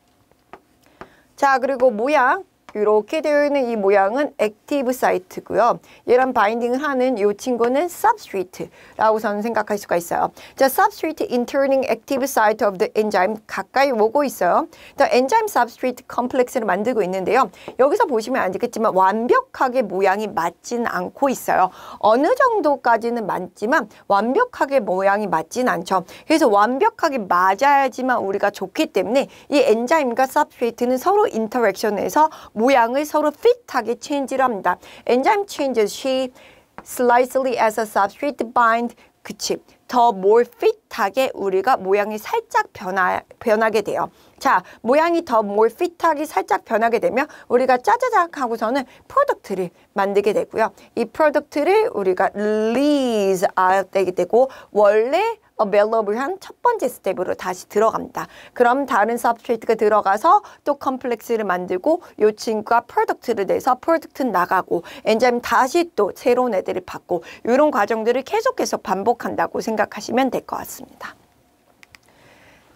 자, 그리고 모양 이렇게 되어 있는 이 모양은 액티브 사이트고요. 얘랑 바인딩을 하는 이 친구는 substrate라고 저는 생각할 수가 있어요. 자, substrate interning active site of the enzyme 가까이 오고 있어요. 자, enzyme substrate complex를 만들고 있는데요. 여기서 보시면 안되겠지만 완벽하게 모양이 맞진 않고 있어요. 어느 정도까지는 맞지만 완벽하게 모양이 맞진 않죠. 그래서 완벽하게 맞아야지만 우리가 좋기 때문에 이 엔자임과 substrate는 서로 인터랙션에서 모양을 서로 f i 하게 체인지를 합니다. Enzyme changes s h e slightly as a substrate bind 그치 더 m o 하게 우리가 모양이 살짝 변화, 변하게 돼요. 자, 모양이 더 m o 하게 살짝 변하게 되면 우리가 짜자작 하고서는 프로덕트를 만들게 되고요. 이 프로덕트를 우리가 release 되게 되고 원래 어, 멜러블한 첫 번째 스텝으로 다시 들어갑니다. 그럼 다른 서브스트레이트가 들어가서 또 컴플렉스를 만들고 요 친구가 프로덕트를 내서 프로덕트는 나가고 엔자임 다시 또 새로운 애들을 받고 이런 과정들을 계속해서 반복한다고 생각하시면 될 것 같습니다.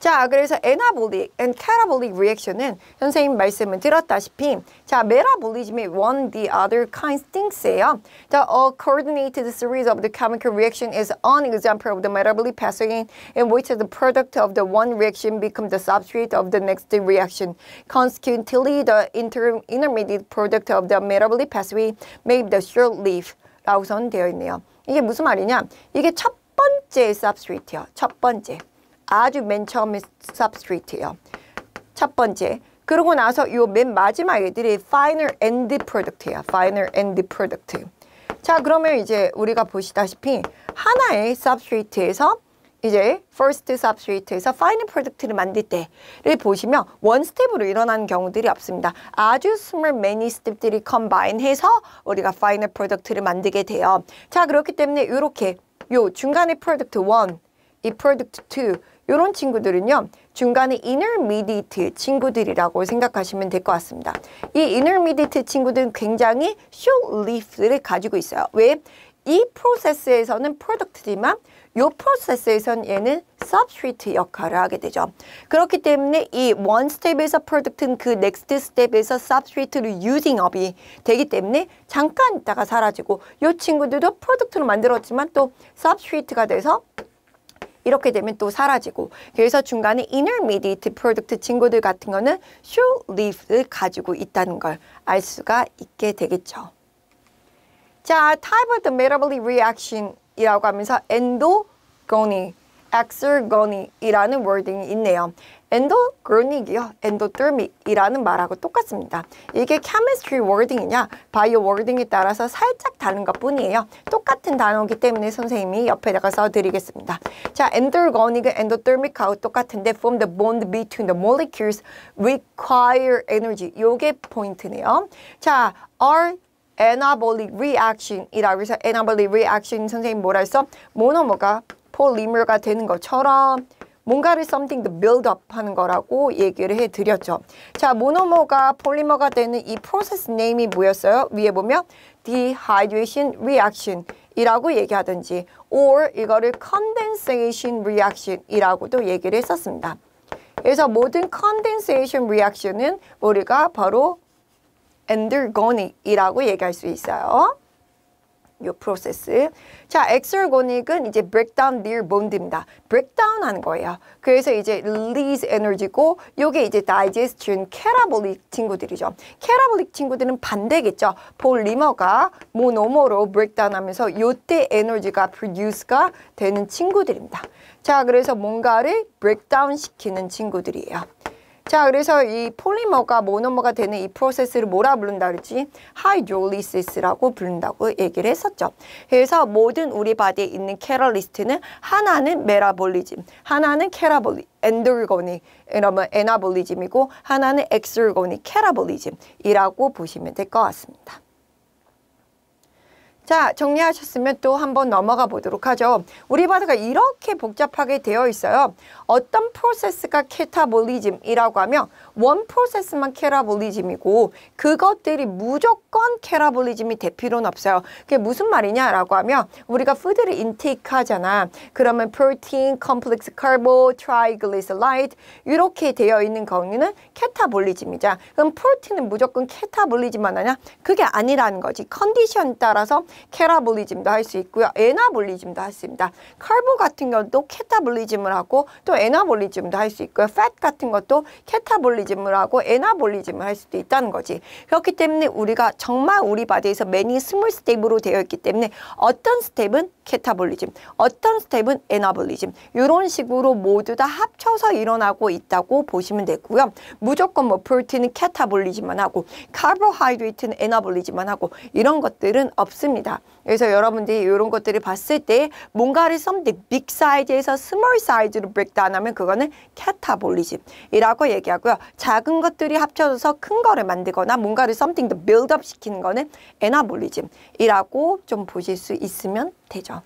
자, 그래서 에나볼릭 and 캐타볼릭 리액션은 선생님 말씀을 들었다시피 자, 메타볼리즘의 one the other kind things예요. 자, a coordinated series of the chemical reaction is an example of the metabolic pathway in which the product of the one reaction becomes the substrate of the next reaction. Consequently, the inter intermediate product of the metabolic pathway made the short leaf라고 선 되어 있네요. 이게 무슨 말이냐? 이게 첫 번째 substrate요. 첫 번째. 아주 맨 처음에 substrate예요. 첫 번째. 그러고 나서 요 맨 마지막 애들이 final end product야. final end product. 자, 그러면 이제 우리가 보시다시피 하나의 substrate에서 이제 first substrate에서 final product를 만들 때를 보시면 원 스텝으로 일어나는 경우들이 없습니다. 아주 small many 스텝들이 컴바인해서 우리가 final product를 만들게 돼요. 자, 그렇기 때문에 이렇게 요 중간에 product 1, 이 product 2, 이런 친구들은요. 중간에 intermediate 친구들이라고 생각하시면 될 것 같습니다. 이 intermediate 친구들은 굉장히 short leaf를 가지고 있어요. 왜? 이 프로세스에서는 프로덕트지만 이 프로세스에선 얘는 substrate 역할을 하게 되죠. 그렇기 때문에 이 one step에서 product는 그 next step에서 substrate를 using up이 되기 때문에 잠깐 있다가 사라지고 이 친구들도 product로 만들었지만 또 substrate가 돼서 이렇게 되면 또 사라지고 그래서 중간에 intermediate product 친구들 같은 거는 should leave를 가지고 있다는 걸 알 수가 있게 되겠죠. 자, type of the metabolic reaction이라고 하면서 endogonicexergonic이라는 워딩이 있네요. 엔도그로닉이요. 엔도더믹이라는 말하고 똑같습니다. 이게 chemistry wording이냐 바이오 워딩에 따라서 살짝 다른 것뿐이에요. 똑같은 단어이기 때문에 선생님이 옆에다가 써드리겠습니다. 자, 엔더거닉은 엔도더믹하고 똑같은데 f r m the bond between the molecules require energy. 요게 포인트네요. 자, are anabolic reaction이라고 해서 anabolic reaction 선생님 뭐라 했어? 모노모가 폴리머가 되는 것처럼 뭔가를 something to build up 하는 거라고 얘기를 해드렸죠. 자, 모노머가 폴리머가 되는 이 프로세스 네임이 뭐였어요? 위에 보면 dehydration reaction 이라고 얘기하든지 or 이거를 condensation reaction 이라고도 얘기를 했었습니다. 그래서 모든 condensation reaction은 우리가 바로 undergoing 이라고 얘기할 수 있어요. 요 프로세스. 자, 엑설고닉은 이제 breakdown near bond입니다. breakdown 한 거예요. 그래서 이제 release energy고 요게 이제 digestion catabolic 친구들이죠. catabolic 친구들은 반대겠죠. 폴리머가 모노머로 breakdown 하면서 요때 에너지가 produce가 되는 친구들입니다. 자, 그래서 뭔가를 breakdown 시키는 친구들이에요. 자, 그래서 이 폴리머가 모노머가 되는 이 프로세스를 뭐라 부른다 그랬지? 하이드롤리시스라고 부른다고 얘기를 했었죠. 그래서 모든 우리 바디에 있는 캐럴리스트는 하나는 메라볼리즘, 하나는 캐라볼리, 엔돌거니, 이러면 에나볼리즘이고 하나는 엑스르거니, 캐라볼리즘이라고 보시면 될 것 같습니다. 자, 정리하셨으면 또 한번 넘어가 보도록 하죠. 우리 바다가 이렇게 복잡하게 되어 있어요. 어떤 프로세스가 캐타볼리즘이라고 하면 원 프로세스만 캐라볼리즘이고 그것들이 무조건 캐라볼리즘이될 필요는 없어요. 그게 무슨 말이냐라고 하면 우리가 푸드를 인테이크하잖아. 그러면 프로틴, 컴플렉스 카보, 트라이글리세라이드 이렇게 되어 있는 경우는 캐타볼리즘이자 그럼 프로틴은 무조건 캐타볼리즘만 하냐? 그게 아니라는 거지. 컨디션 따라서 캐라볼리즘도할수 있고요. 에나볼리즘도 할 수 있습니다. 칼보 같은 것도캐타볼리즘을 하고 또 에나볼리즘도 할 수 있고요. 팻 같은 것도 캐타볼리즘을 하고 에나볼리즘을 할 수도 있다는 거지. 그렇기 때문에 우리가 정말 우리 바디에서 매니 스몰 스텝으로 되어 있기 때문에 어떤 스텝은 케타볼리즘, 어떤 스텝은 에나볼리즘 이런 식으로 모두 다 합쳐서 일어나고 있다고 보시면 되고요. 무조건 뭐 프로틴은 케타볼리즘만 하고 카보하이드레이트는 에나볼리즘만 하고 이런 것들은 없습니다. 그래서 여러분들이 이런 것들을 봤을 때 뭔가를 something big size에서 small size로 breakdown 하면 그거는 캐타볼리즘이라고 얘기하고요. 작은 것들이 합쳐져서 큰 거를 만들거나 뭔가를 something 더 build up 시키는 거는 에나볼리즘이라고 좀 보실 수 있으면 되죠.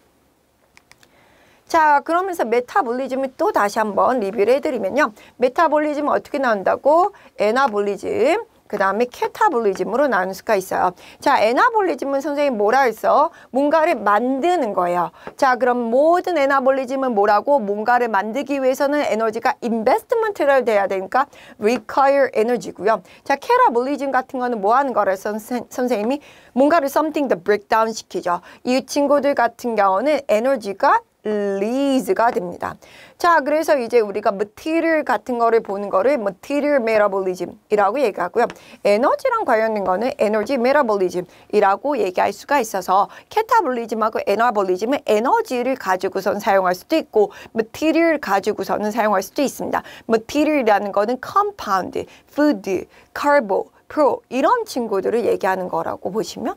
자 그러면서 메타볼리즘을 또 다시 한번 리뷰를 해드리면요. 메타볼리즘은 어떻게 나온다고? 에나볼리즘 그 다음에 캐타볼리즘으로 나눌 수가 있어요. 자, 에나볼리즘은 선생님 뭐라 했어? 뭔가를 만드는 거예요. 자, 그럼 모든 에나볼리즘은 뭐라고? 뭔가를 만들기 위해서는 에너지가 인베스트먼트를 돼야 되니까 require energy고요. 자, 캐타볼리즘 같은 거는 뭐 하는 거를 선생, 선생님이 뭔가를 something the breakdown 시키죠. 이 친구들 같은 경우는 에너지가 leads가 됩니다. 자, 그래서 이제 우리가 material 같은 거를 보는 거를 material metabolism이라고 얘기하고요. 에너지랑 관련된 거는 energy metabolism이라고 얘기할 수가 있어서 catabolism하고 anabolism은 에너지를 가지고선 사용할 수도 있고 material 가지고서는 사용할 수도 있습니다. material이라는 거는 compound, food, carbo, pro 이런 친구들을 얘기하는 거라고 보시면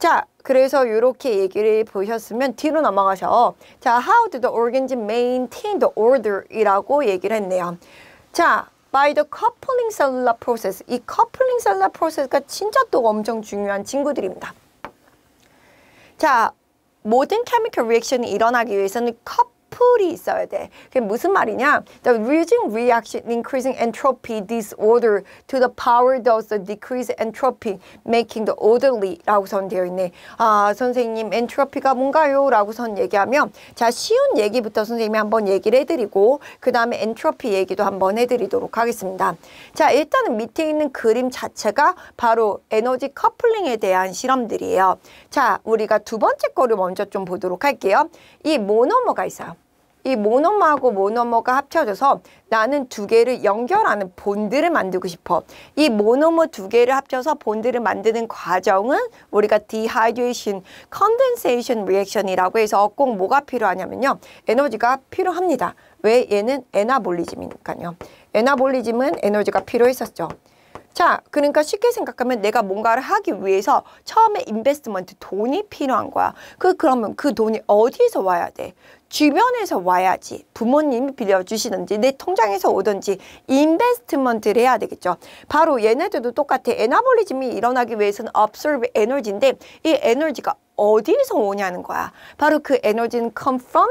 자, 그래서 이렇게 얘기를 보셨으면 뒤로 넘어가셔. 자, how do the organism maintain the order? 이라고 얘기를 했네요. 자, by the coupling cellular process. 이 coupling cellular process가 진짜 또 엄청 중요한 친구들입니다. 자, 모든 케미컬 리액션이 일어나기 위해서는 컵 풀이 있어야 돼. 그게 무슨 말이냐? The r e d u c n reaction increasing entropy disorder to the power does the decrease entropy making the orderly라고 선 되어 있네. 아 선생님 엔트로피가 뭔가요? 라고 선 얘기하면 자 쉬운 얘기부터 선생님이 한번 얘기를 해드리고 그 다음에 엔트로피 얘기도 한번 해드리도록 하겠습니다. 자 일단은 밑에 있는 그림 자체가 바로 에너지 커플링에 대한 실험들이에요. 자 우리가 두 번째 거를 먼저 좀 보도록 할게요. 이 모노머가 있어요. 이 모노머하고 모노머가 합쳐져서 나는 두 개를 연결하는 본드를 만들고 싶어. 이 모노머 두 개를 합쳐서 본드를 만드는 과정은 우리가 dehydration, condensation reaction이라고 해서 꼭 뭐가 필요하냐면요. 에너지가 필요합니다. 왜 얘는 에나볼리즘이니까요. 에나볼리즘은 에너지가 필요했었죠. 자, 그러니까 쉽게 생각하면 내가 뭔가를 하기 위해서 처음에 인베스트먼트 돈이 필요한 거야. 그 그러면 그 돈이 어디에서 와야 돼? 주변에서 와야지 부모님이 빌려주시는지내 통장에서 오든지 인베스트먼트를 해야 되겠죠. 바로 얘네들도 똑같아. 에나볼리즘이 일어나기 위해서는 observe 에너지인데 이 에너지가 어디에서 오냐는 거야. 바로 그 에너지는 come from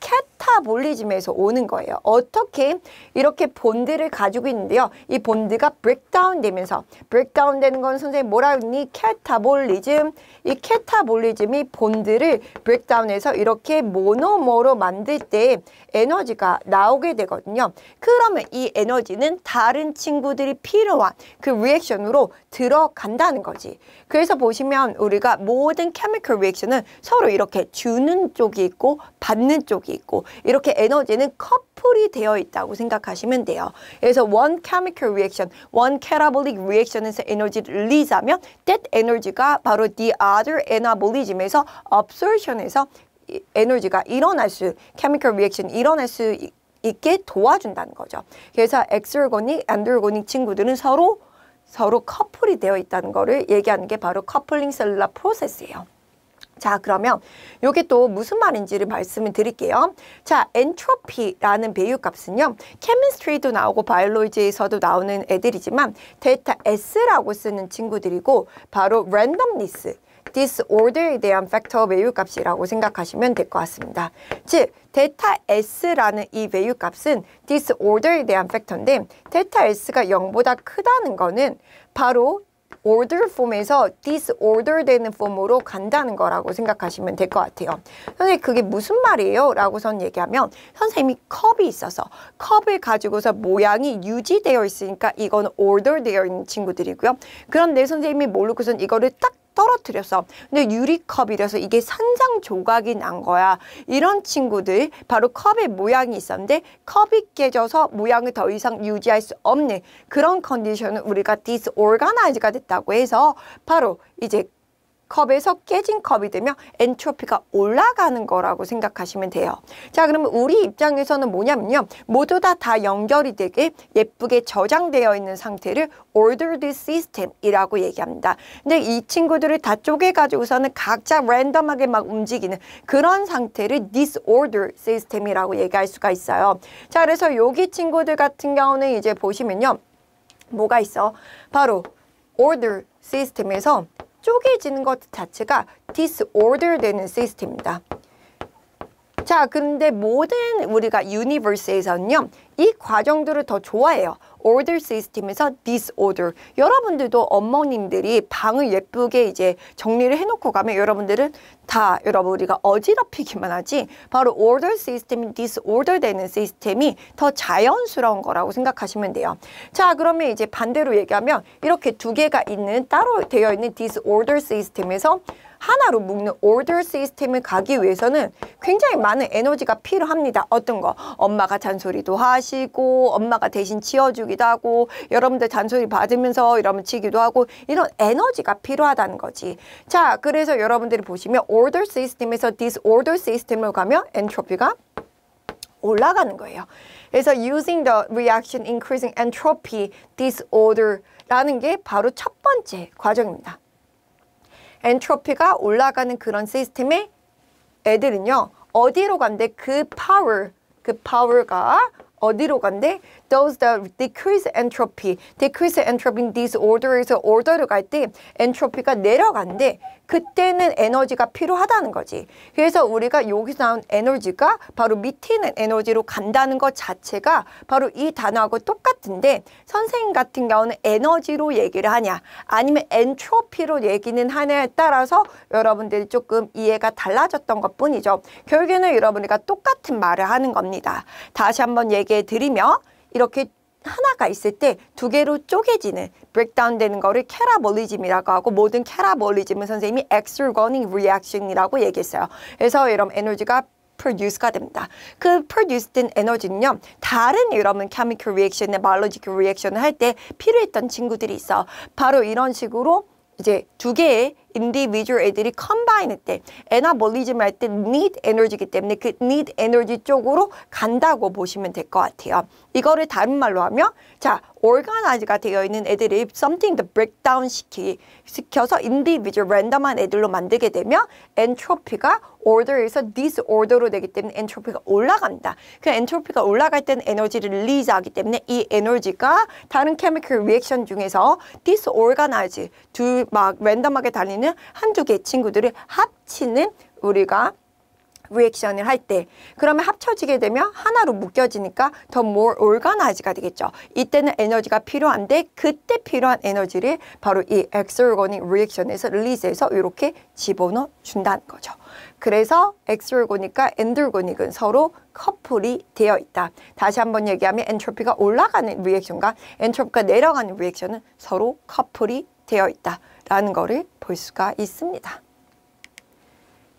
캐타볼리즘에서 오는 거예요. 어떻게 이렇게 본드를 가지고 있는데요. 이 본드가 브렉다운 되면서 브렉다운 되는 건 선생님 뭐라 했니? 캐타볼리즘. 이 캐타볼리즘이 본드를 브렉다운해서 이렇게 모노모로 만들 때 에너지가 나오게 되거든요. 그러면 이 에너지는 다른 친구들이 필요한 그 리액션으로 들어간다는 거지. 그래서 보시면 우리가 모든 케미컬 리액션은 서로 이렇게 주는 쪽이 있고 받는 쪽이 여기 있고 이렇게 에너지는 커플이 되어 있다고 생각하시면 돼요. 그래서 one chemical reaction, one catabolic reaction에서 에너지를 릴리즈하면 that energy가 바로 the other anabolism에서 absorption에서 에너지가 일어날 수, chemical reaction 일어날 수 있게 도와준다는 거죠. 그래서 엑스얼고닉, 안드로고닉 친구들은 서로 서로 커플이 되어 있다는 거를 얘기하는 게 바로 커플링 셀룰라 프로세스예요. 자 그러면 요게또 무슨 말인지를 말씀을 드릴게요. 자 엔트로피라는 배율값은요 케미스트리도 나오고 바이올로지에서도 나오는 애들이지만 데이터 S라고 쓰는 친구들이고 바로 랜덤니스 디스오더에 대한 팩터 배율값이라고 생각하시면 될 것 같습니다. 즉, 데타 S라는 이배율값은 디스오더에 대한 팩터인데 데타 S가 0보다 크다는 거는 바로 order form에서 disorder 되는 form으로 간다는 거라고 생각하시면 될 것 같아요. 선생님 그게 무슨 말이에요? 라고 선 얘기하면 선생님이 컵이 있어서 컵을 가지고서 모양이 유지되어 있으니까 이건 order 되어 있는 친구들이고요. 그런데 선생님이 모르고선 이거를 딱 떨어뜨렸어. 근데 유리컵이라서 이게 산상 조각이 난 거야. 이런 친구들 바로 컵의 모양이 있었는데 컵이 깨져서 모양을 더 이상 유지할 수 없는 그런 컨디션을 우리가 디스 s o r g a n i 가 됐다고 해서 바로 이제 컵에서 깨진 컵이 되며 엔트로피가 올라가는 거라고 생각하시면 돼요. 자, 그러면 우리 입장에서는 뭐냐면요. 모두 다 다 연결이 되게 예쁘게 저장되어 있는 상태를 ordered system이라고 얘기합니다. 근데 이 친구들을 다 쪼개가지고서는 각자 랜덤하게 막 움직이는 그런 상태를 disorder system이라고 얘기할 수가 있어요. 자, 그래서 여기 친구들 같은 경우는 이제 보시면요. 뭐가 있어? 바로 order 시스템에서 쪼개지는 것 자체가 disorder 되는 시스템입니다. 자, 근데 모든 우리가 유니버스에서는요. 이 과정들을 더 좋아해요. order 시스템에서 disorder. 여러분들도 어머님들이 방을 예쁘게 이제 정리를 해놓고 가면 여러분들은 다 여러분 우리가 어지럽히기만 하지 바로 order 시스템이 disorder 되는 시스템이 더 자연스러운 거라고 생각하시면 돼요. 자 그러면 이제 반대로 얘기하면 이렇게 두 개가 있는 따로 되어 있는 disorder 시스템에서 하나로 묶는 오더 시스템을 가기 위해서는 굉장히 많은 에너지가 필요합니다. 어떤 거? 엄마가 잔소리도 하시고 엄마가 대신 치워주기도 하고 여러분들 잔소리 받으면서 이러면 치기도 하고 이런 에너지가 필요하다는 거지. 자, 그래서 여러분들이 보시면 오더 시스템에서 디스오더 시스템으로 가면 엔트로피가 올라가는 거예요. 그래서 using the reaction increasing entropy disorder라는 게 바로 첫 번째 과정입니다. 엔트로피가 올라가는 그런 시스템의 애들은요. 어디로 간대? 그 파워, 그 파워가 어디로 간대? Those that decrease entropy, decrease entropy in disorder에서 order로 갈 때 엔트로피가 내려간대. 그때는 에너지가 필요하다는 거지. 그래서 우리가 여기서 나온 에너지가 바로 밑에 있는 에너지로 간다는 것 자체가 바로 이 단어하고 똑같은데 선생님 같은 경우는 에너지로 얘기를 하냐 아니면 엔트로피로 얘기는 하냐에 따라서 여러분들이 조금 이해가 달라졌던 것 뿐이죠. 결국에는 여러분이가 똑같은 말을 하는 겁니다. 다시 한번 얘기 분들게 드리며 이렇게 하나가 있을 때 두 개로 쪼개지는 브레이크다운 되는 거를 캐라볼리즘이라고 하고 모든 캐라볼리즘은 선생님이 엑스르거닝 리액션이라고 얘기했어요. 그래서 이런 에너지가 produce가 됩니다. 그 produce된 에너지는요. 다른 여러분 chemical r e a c t i o n biological reaction을 할 때 필요했던 친구들이 있어. 바로 이런 식으로 이제 두 개의 individual 애들이 combine 할때 anabolism 할때 need energy이기 때문에 그 need energy 쪽으로 간다고 보시면 될 것 같아요. 이거를 다른 말로 하면 자 organize가 되어 있는 애들이 something t h breakdown 시키, 시켜서 individual, 랜덤한 애들로 만들게 되면 엔트로피가 order에서 disorder로 되기 때문에 엔트로피가 올라간다. 그 엔트로피가 올라갈 때는 에너지를 릴리즈하기 때문에 이 에너지가 다른 케미컬 리액션 중에서 disorganize, 두막 랜덤하게 달리는 한두 개 친구들을 합치는 우리가 리액션을 할 때 그러면 합쳐지게 되면 하나로 묶여지니까 더 more organized가 되겠죠. 이때는 에너지가 필요한데 그때 필요한 에너지를 바로 이 엑스얼거닉 리액션에서 릴리즈해서 이렇게 집어넣어 준다는 거죠. 그래서 엑스얼고닉과 엔돌고닉은 서로 커플이 되어 있다. 다시 한번 얘기하면 엔트로피가 올라가는 리액션과 엔트로피가 내려가는 리액션은 서로 커플이 되어 있다라는 거를 볼 수가 있습니다.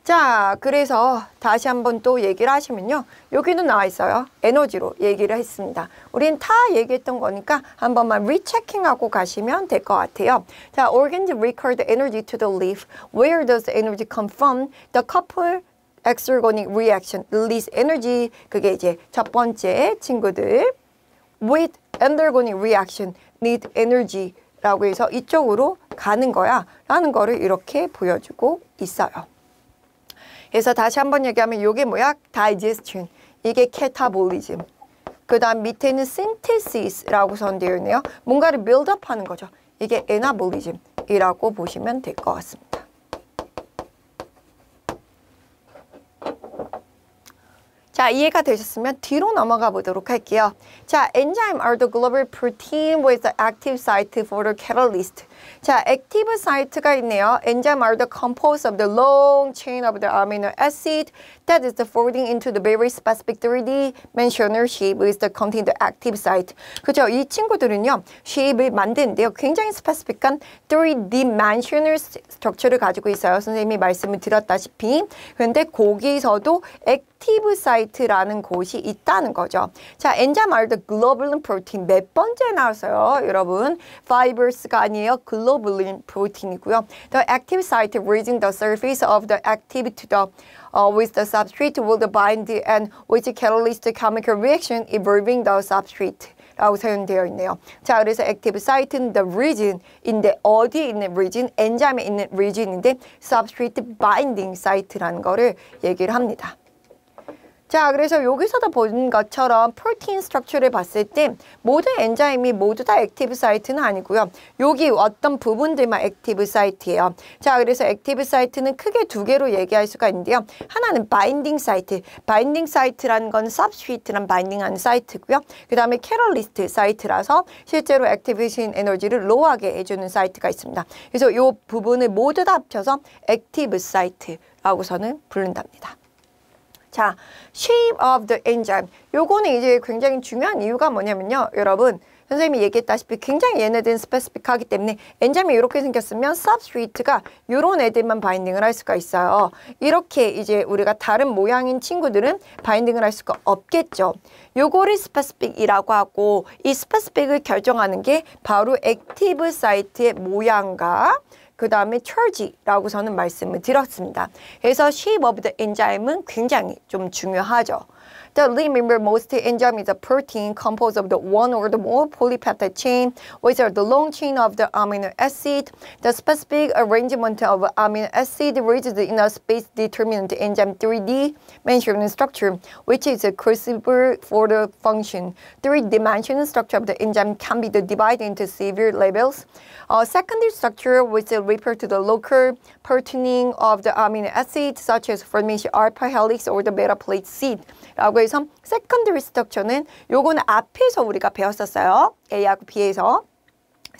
자, 그래서 다시 한번 또 얘기를 하시면요. 여기도 나와 있어요. 에너지로 얘기를 했습니다. 우린 다 얘기했던 거니까 한 번만 리체킹하고 가시면 될 것 같아요. 자, organs record energy to the leaf. Where does energy come from? The couple exergonic reaction release energy. 그게 이제 첫 번째 친구들. With endergonic reaction need energy. 라고 해서 이쪽으로 가는 거야 라는 거를 이렇게 보여주고 있어요. 그래서 다시 한번 얘기하면 이게 뭐야? digestion. 이게 catabolism. 그 다음 밑에는 synthesis라고 선되어 있네요. 뭔가를 빌드업하는 거죠. 이게 anabolism이라고 보시면 될 것 같습니다. 자, 이해가 되셨으면 뒤로 넘어가 보도록 할게요. 자, enzyme are the global protein with the active site for the catalyst. 자, active site가 있네요. Enzyme are the composed of the long chain of the amino acid that is the folding into the very specific 3D dimensional shape is the contain the active site. 그죠? 이 친구들은요. shape를 만드는데요. 굉장히 스페시픽한 3dimensional structure를 가지고 있어요. 선생님이 말씀을 드렸다시피. 그런데 거기서도 액티브 사이트라는 곳이 있다는 거죠. 자, 엔자마르드 글로블린 프로틴 몇 번째 나왔어요, 여러분? 파이버스가 아니에요. globulin protein이고요. The active site raising the surface of the active to the uh, with the substrate will bind and which catalyze the chemical reaction involving the substrate. 라고 사용되어 있네요. 자, 그래서 active site는 the region인데 in 있는 region, 엔자임에 있는 region인데 substrate binding site라는 거를 얘기를 합니다. 자 그래서 여기서도 본 것처럼 프로틴 스트럭처를 봤을 때 모든 엔자임이 모두 다 액티브 사이트는 아니고요. 여기 어떤 부분들만 액티브 사이트예요. 자 그래서 액티브 사이트는 크게 두 개로 얘기할 수가 있는데요. 하나는 바인딩 사이트. 바인딩 사이트라는 건 섭스위트란 바인딩하는 사이트고요. 그 다음에 캐럴리스트 사이트라서 실제로 액티베이션 에너지를 로우하게 해주는 사이트가 있습니다. 그래서 요 부분을 모두 다 합쳐서 액티브 사이트라고저는 부른답니다. 자, shape of the enzyme. 요거는 이제 굉장히 중요한 이유가 뭐냐면요. 여러분, 선생님이 얘기했다시피 굉장히 얘네들은 스페스픽하기 때문에 엔자임이 이렇게 생겼으면 substrate가 이런 애들만 바인딩을 할 수가 있어요. 이렇게 이제 우리가 다른 모양인 친구들은 바인딩을 할 수가 없겠죠. 요거를 스페스픽이라고 하고 이스페스픽을 결정하는 게 바로 액티브 사이트의 모양과 그 다음에 church라고 저는 말씀을 드렸습니다. 그래서 shape of the enzyme은 굉장히 좀 중요하죠. The lean member enzyme is a protein composed of the one or the more polypeptide chain, which are the long chain of the amino acid. The specific arrangement of amino acid residues the inner space determinant enzyme 3D mentioned structure, which is a crucible for the function. Three-dimensional structure of the enzyme can be divided into severe labels: a uh, secondary structure, which refer to the local patterning of the amino acid, such as formation alpha helix or the beta plate seed. Uh, 그래서 secondary s t 는 앞에서 우리가 배웠었어요. A하고 B에서.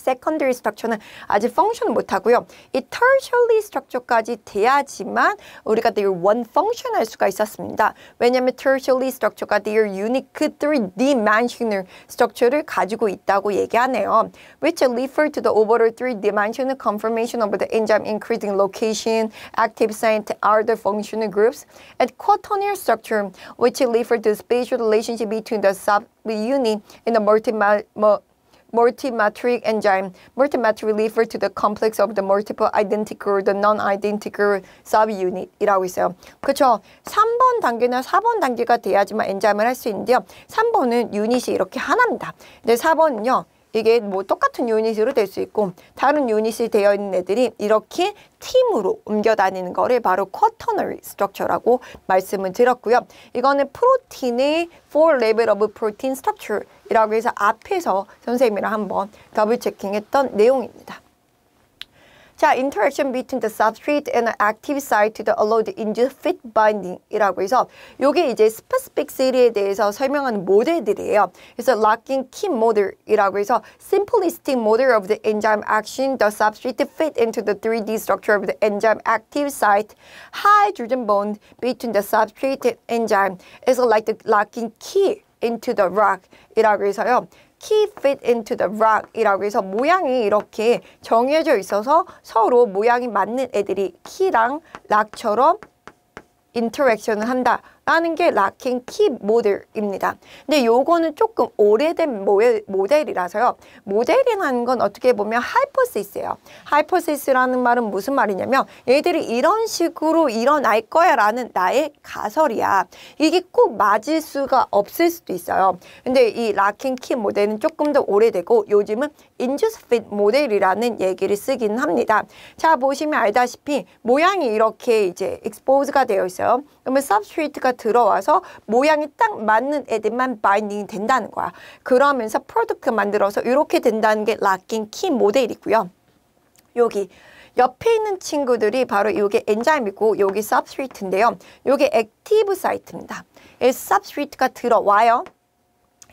secondary structure는 아직 function은 못하고요. 이 tertiary structure까지 돼야지만 우리가 their one function 할 수가 있었습니다. 왜냐하면 tertiary structure가 their unique three-dimensional structure를 가지고 있다고 얘기하네요. Which refer to the overall three-dimensional conformation of the enzyme increasing location, active site, other functional groups, and quaternary structure, which refer to the spatial relationship between the sub unit in the multi multi-matrix enzyme. Multi-matrix refers to the complex of the multiple identical, the non-identical subunit이라고 있어요. 그렇죠? 3번 단계나 4번 단계가 돼야지만 엔자임을 할 수 있는데요. 3번은 유닛이 이렇게 하나입니다. 근데 4번은요. 이게 뭐 똑같은 유닛으로 될 수 있고 다른 유닛이 되어 있는 애들이 이렇게 팀으로 옮겨 다니는 거를 바로 쿼터널 스트럭처라고 말씀을 드렸고요. 이거는 프로틴의 4 레벨 오브 프로틴 스 r o t 이라고 해서 앞에서 선생님이랑 한번 더블 체킹했던 내용입니다. 자, interaction between the substrate and the active site to allow the induced fit binding 이라고 해서 이게 이제 specific city에 대해서 설명하는 모델들이에요. 그래서 locking key model 이라고 해서 simplistic model of the enzyme action, the substrate fit into the 3D structure of the enzyme active site, hydrogen bond between the substrate and enzyme is like the locking key into the rock 이라고 해서요. key fit into the rock 이라고 해서 모양이 이렇게 정해져 있어서 서로 모양이 맞는 애들이 키랑 락처럼 인터랙션을 한다. 라는 게 락킹 키 모델입니다. 근데 요거는 조금 오래된 모델, 모델이라서요. 모델이라는 건 어떻게 보면 하이퍼시스예요. 하이퍼시스라는 말은 무슨 말이냐면 얘들이 이런 식으로 일어날 거야 라는 나의 가설이야. 이게 꼭 맞을 수가 없을 수도 있어요. 근데 이 락킹 키 모델은 조금 더 오래되고 요즘은 인주스핏 모델이라는 얘기를 쓰긴 합니다. 자 보시면 알다시피 모양이 이렇게 이제 익스포즈가 되어 있어요. 그러면 서브스트레트가 들어와서 모양이 딱 맞는 애들만 바인딩이 된다는 거야. 그러면서 프로덕트 만들어서 이렇게 된다는 게 락킹 키 모델이고요. 여기 옆에 있는 친구들이 바로 이게 엔자임이고 여기 서브스트리트인데요 이게 액티브 사이트입니다. 이 삽스트리트가 들어와요.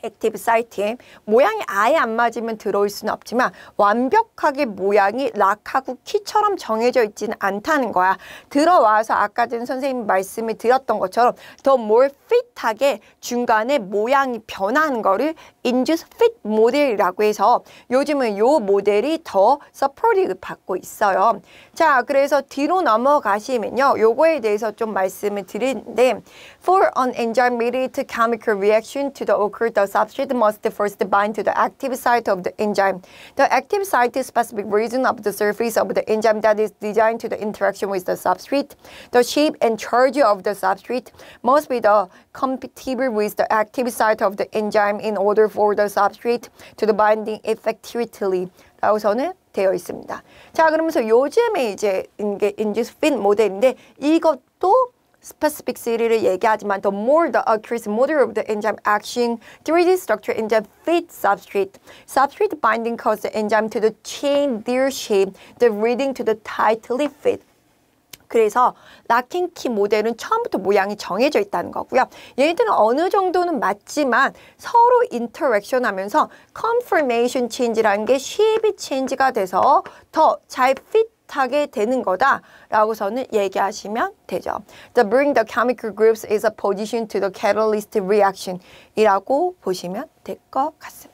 액티브 사이트에 모양이 아예 안 맞으면 들어올 수는 없지만 완벽하게 모양이 락하고 키처럼 정해져 있지는 않다는 거야. 들어와서 아까 전 선생님 말씀을 드렸던 것처럼 더몰핏하게 중간에 모양이 변하는 거를 인듀스 u 모델이라고 해서 요즘은 요 모델이 더 서포트를 받고 있어요. 자, 그래서 뒤로 넘어가시면요. 요거에 대해서 좀 말씀을 드리는데 for an i n t e m e d i a t e chemical reaction to the occur the substrate must first bind to the active site of the enzyme. The active site is specific region of the surface of the enzyme that is designed to the interaction with the substrate. The shape and charge of the substrate must be the compatible with the active site of the enzyme in order for the substrate to the binding effectively. 라고서는 되어 있습니다. 자, 그러면서 요즘에 이제 인게 인지스핀 모델인데 이것도 specific city를 얘기하지만 the more the accurate model of the enzyme action, 3D structure enzyme fit substrate. Substrate binding causes the enzyme to the chain their shape, the reading to the tightly fit. 그래서 락킹키 모델은 처음부터 모양이 정해져 있다는 거고요. 얘네들은 어느 정도는 맞지만 서로 인터랙션 하면서 컨퍼메이션 체인지라는 게 쉐입이 체인지가 돼서 더잘핏 하게 되는 거다라고서는 얘기하시면 되죠. The bring the chemical groups is a position to the catalyst reaction이라고 보시면 될 것 같습니다.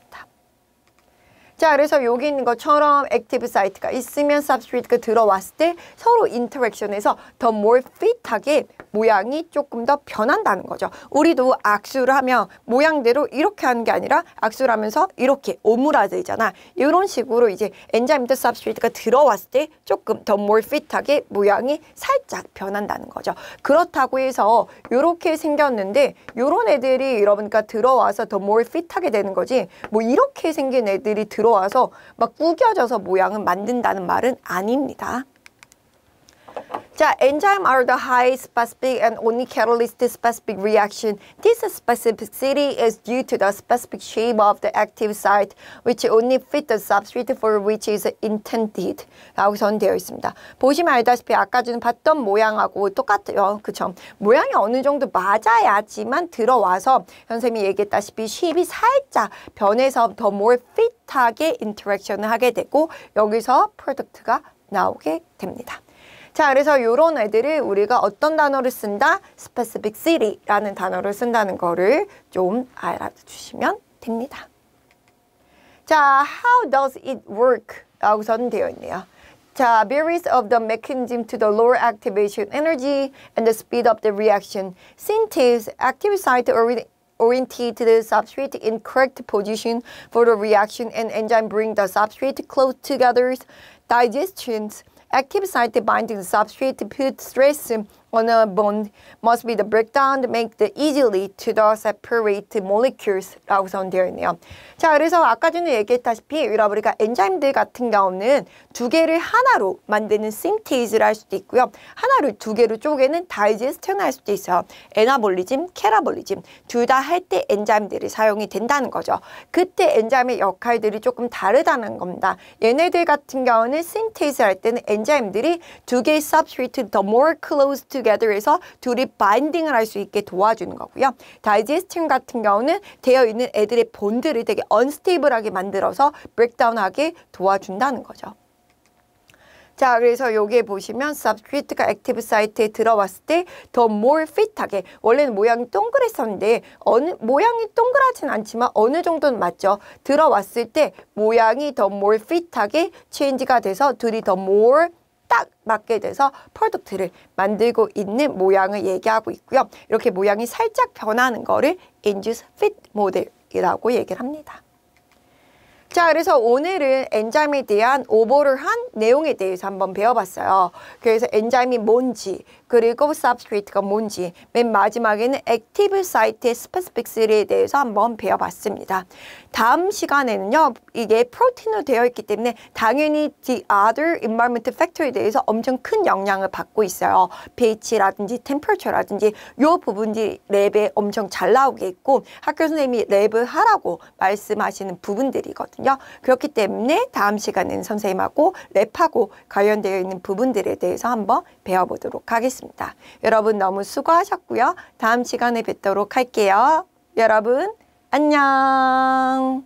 자, 그래서 여기 있는 것처럼 액티브 사이트가 있으면 s u b 트 t r 가 들어왔을 때 서로 인터랙션에서 더 more fit하게 모양이 조금 더 변한다는 거죠. 우리도 악수를 하면 모양대로 이렇게 하는 게 아니라 악수를 하면서 이렇게 오므라들잖아. 이런 식으로 이제 엔자임 드삽스트레트가 들어왔을 때 조금 더 more fit하게 모양이 살짝 변한다는 거죠. 그렇다고 해서 이렇게 생겼는데 이런 애들이 여러분과 들어와서 더 more fit하게 되는 거지 뭐 이렇게 생긴 애들이 들어 들어와서 막 구겨져서 모양을 만든다는 말은 아닙니다. 자, enzyme are the high specific and only catalyst specific reaction. This specificity is due to the specific shape of the active site, which only fit the substrate for which is intended. 라고 선되어 있습니다. 보시면 알다시피 아까 전 봤던 모양하고 똑같아요. 그쵸? 모양이 어느 정도 맞아야지만 들어와서 선생님이 얘기했다시피 쉐입이 살짝 변해서 더 more fit하게 인터랙션을 하게 되고 여기서 프로덕트가 나오게 됩니다. 자, 그래서 이런 애들을 우리가 어떤 단어를 쓴다? specific city라는 단어를 쓴다는 거를 좀 알아주시면 됩니다. 자, how does it work? 라고 되어 있네요. 자, varies of the mechanism to the lower activation energy and the speed of the reaction. Synthase, active site oriented to the substrate in correct position for the reaction and enzyme bring the substrate close together. Digestions, Active site binding substrate put stress on a bond must be the breakdown make the easily to the separate molecules 라고 선되어 있네요. 자 그래서 아까 전에 얘기했다시피 우리가 엔자임들 같은 경우는 두 개를 하나로 만드는 synthese를 할 수도 있고요. 하나를 두 개로 쪼개는 d i g e s t i 할 수도 있어요. 에나볼리즘, 캐라볼리즘 둘 다 할 때 엔자임들이 사용이 된다는 거죠. 그때 엔자임의 역할들이 조금 다르다는 겁니다. 얘네들 같은 경우는 synthese 할 때는 엔자임들이 두 개의 substrate the more close to together에서 둘이 바인딩을 할 수 있게 도와주는 거고요. 다이제스팅 같은 경우는 되어 있는 애들의 본드를 되게 언스테이블하게 만들어서 브렉다운하게 도와준다는 거죠. 자, 그래서 여기에 보시면 subscript가 액티브 사이트에 들어왔을 때더 more fit하게 원래는 모양이 동그랬었는데 어느 모양이 동그라진 않지만 어느 정도는 맞죠. 들어왔을 때 모양이 더 more fit하게 체인지가 돼서 둘이 더 more 딱 맞게 돼서 프로덕트를 만들고 있는 모양을 얘기하고 있고요. 이렇게 모양이 살짝 변하는 거를 induce fit 모델이라고 얘기를 합니다. 자, 그래서 오늘은 엔자임에 대한 오버를 한 내용에 대해서 한번 배워봤어요. 그래서 엔자임이 뭔지, 그리고 substrate가 뭔지 맨 마지막에는 액티브 사이트의 스페스픽스에 대해서 한번 배워봤습니다. 다음 시간에는요. 이게 프로틴으로 되어 있기 때문에 당연히 the other environment factor에 대해서 엄청 큰 영향을 받고 있어요. pH라든지 temperature라든지 요부분이 랩에 엄청 잘 나오게 있고 학교 선생님이 랩을 하라고 말씀하시는 부분들이거든요. 그렇기 때문에 다음 시간에는 선생님하고 랩하고 관련되어 있는 부분들에 대해서 한번 배워보도록 하겠습니다. 있습니다. 여러분 너무 수고하셨고요. 다음 시간에 뵙도록 할게요. 여러분 안녕.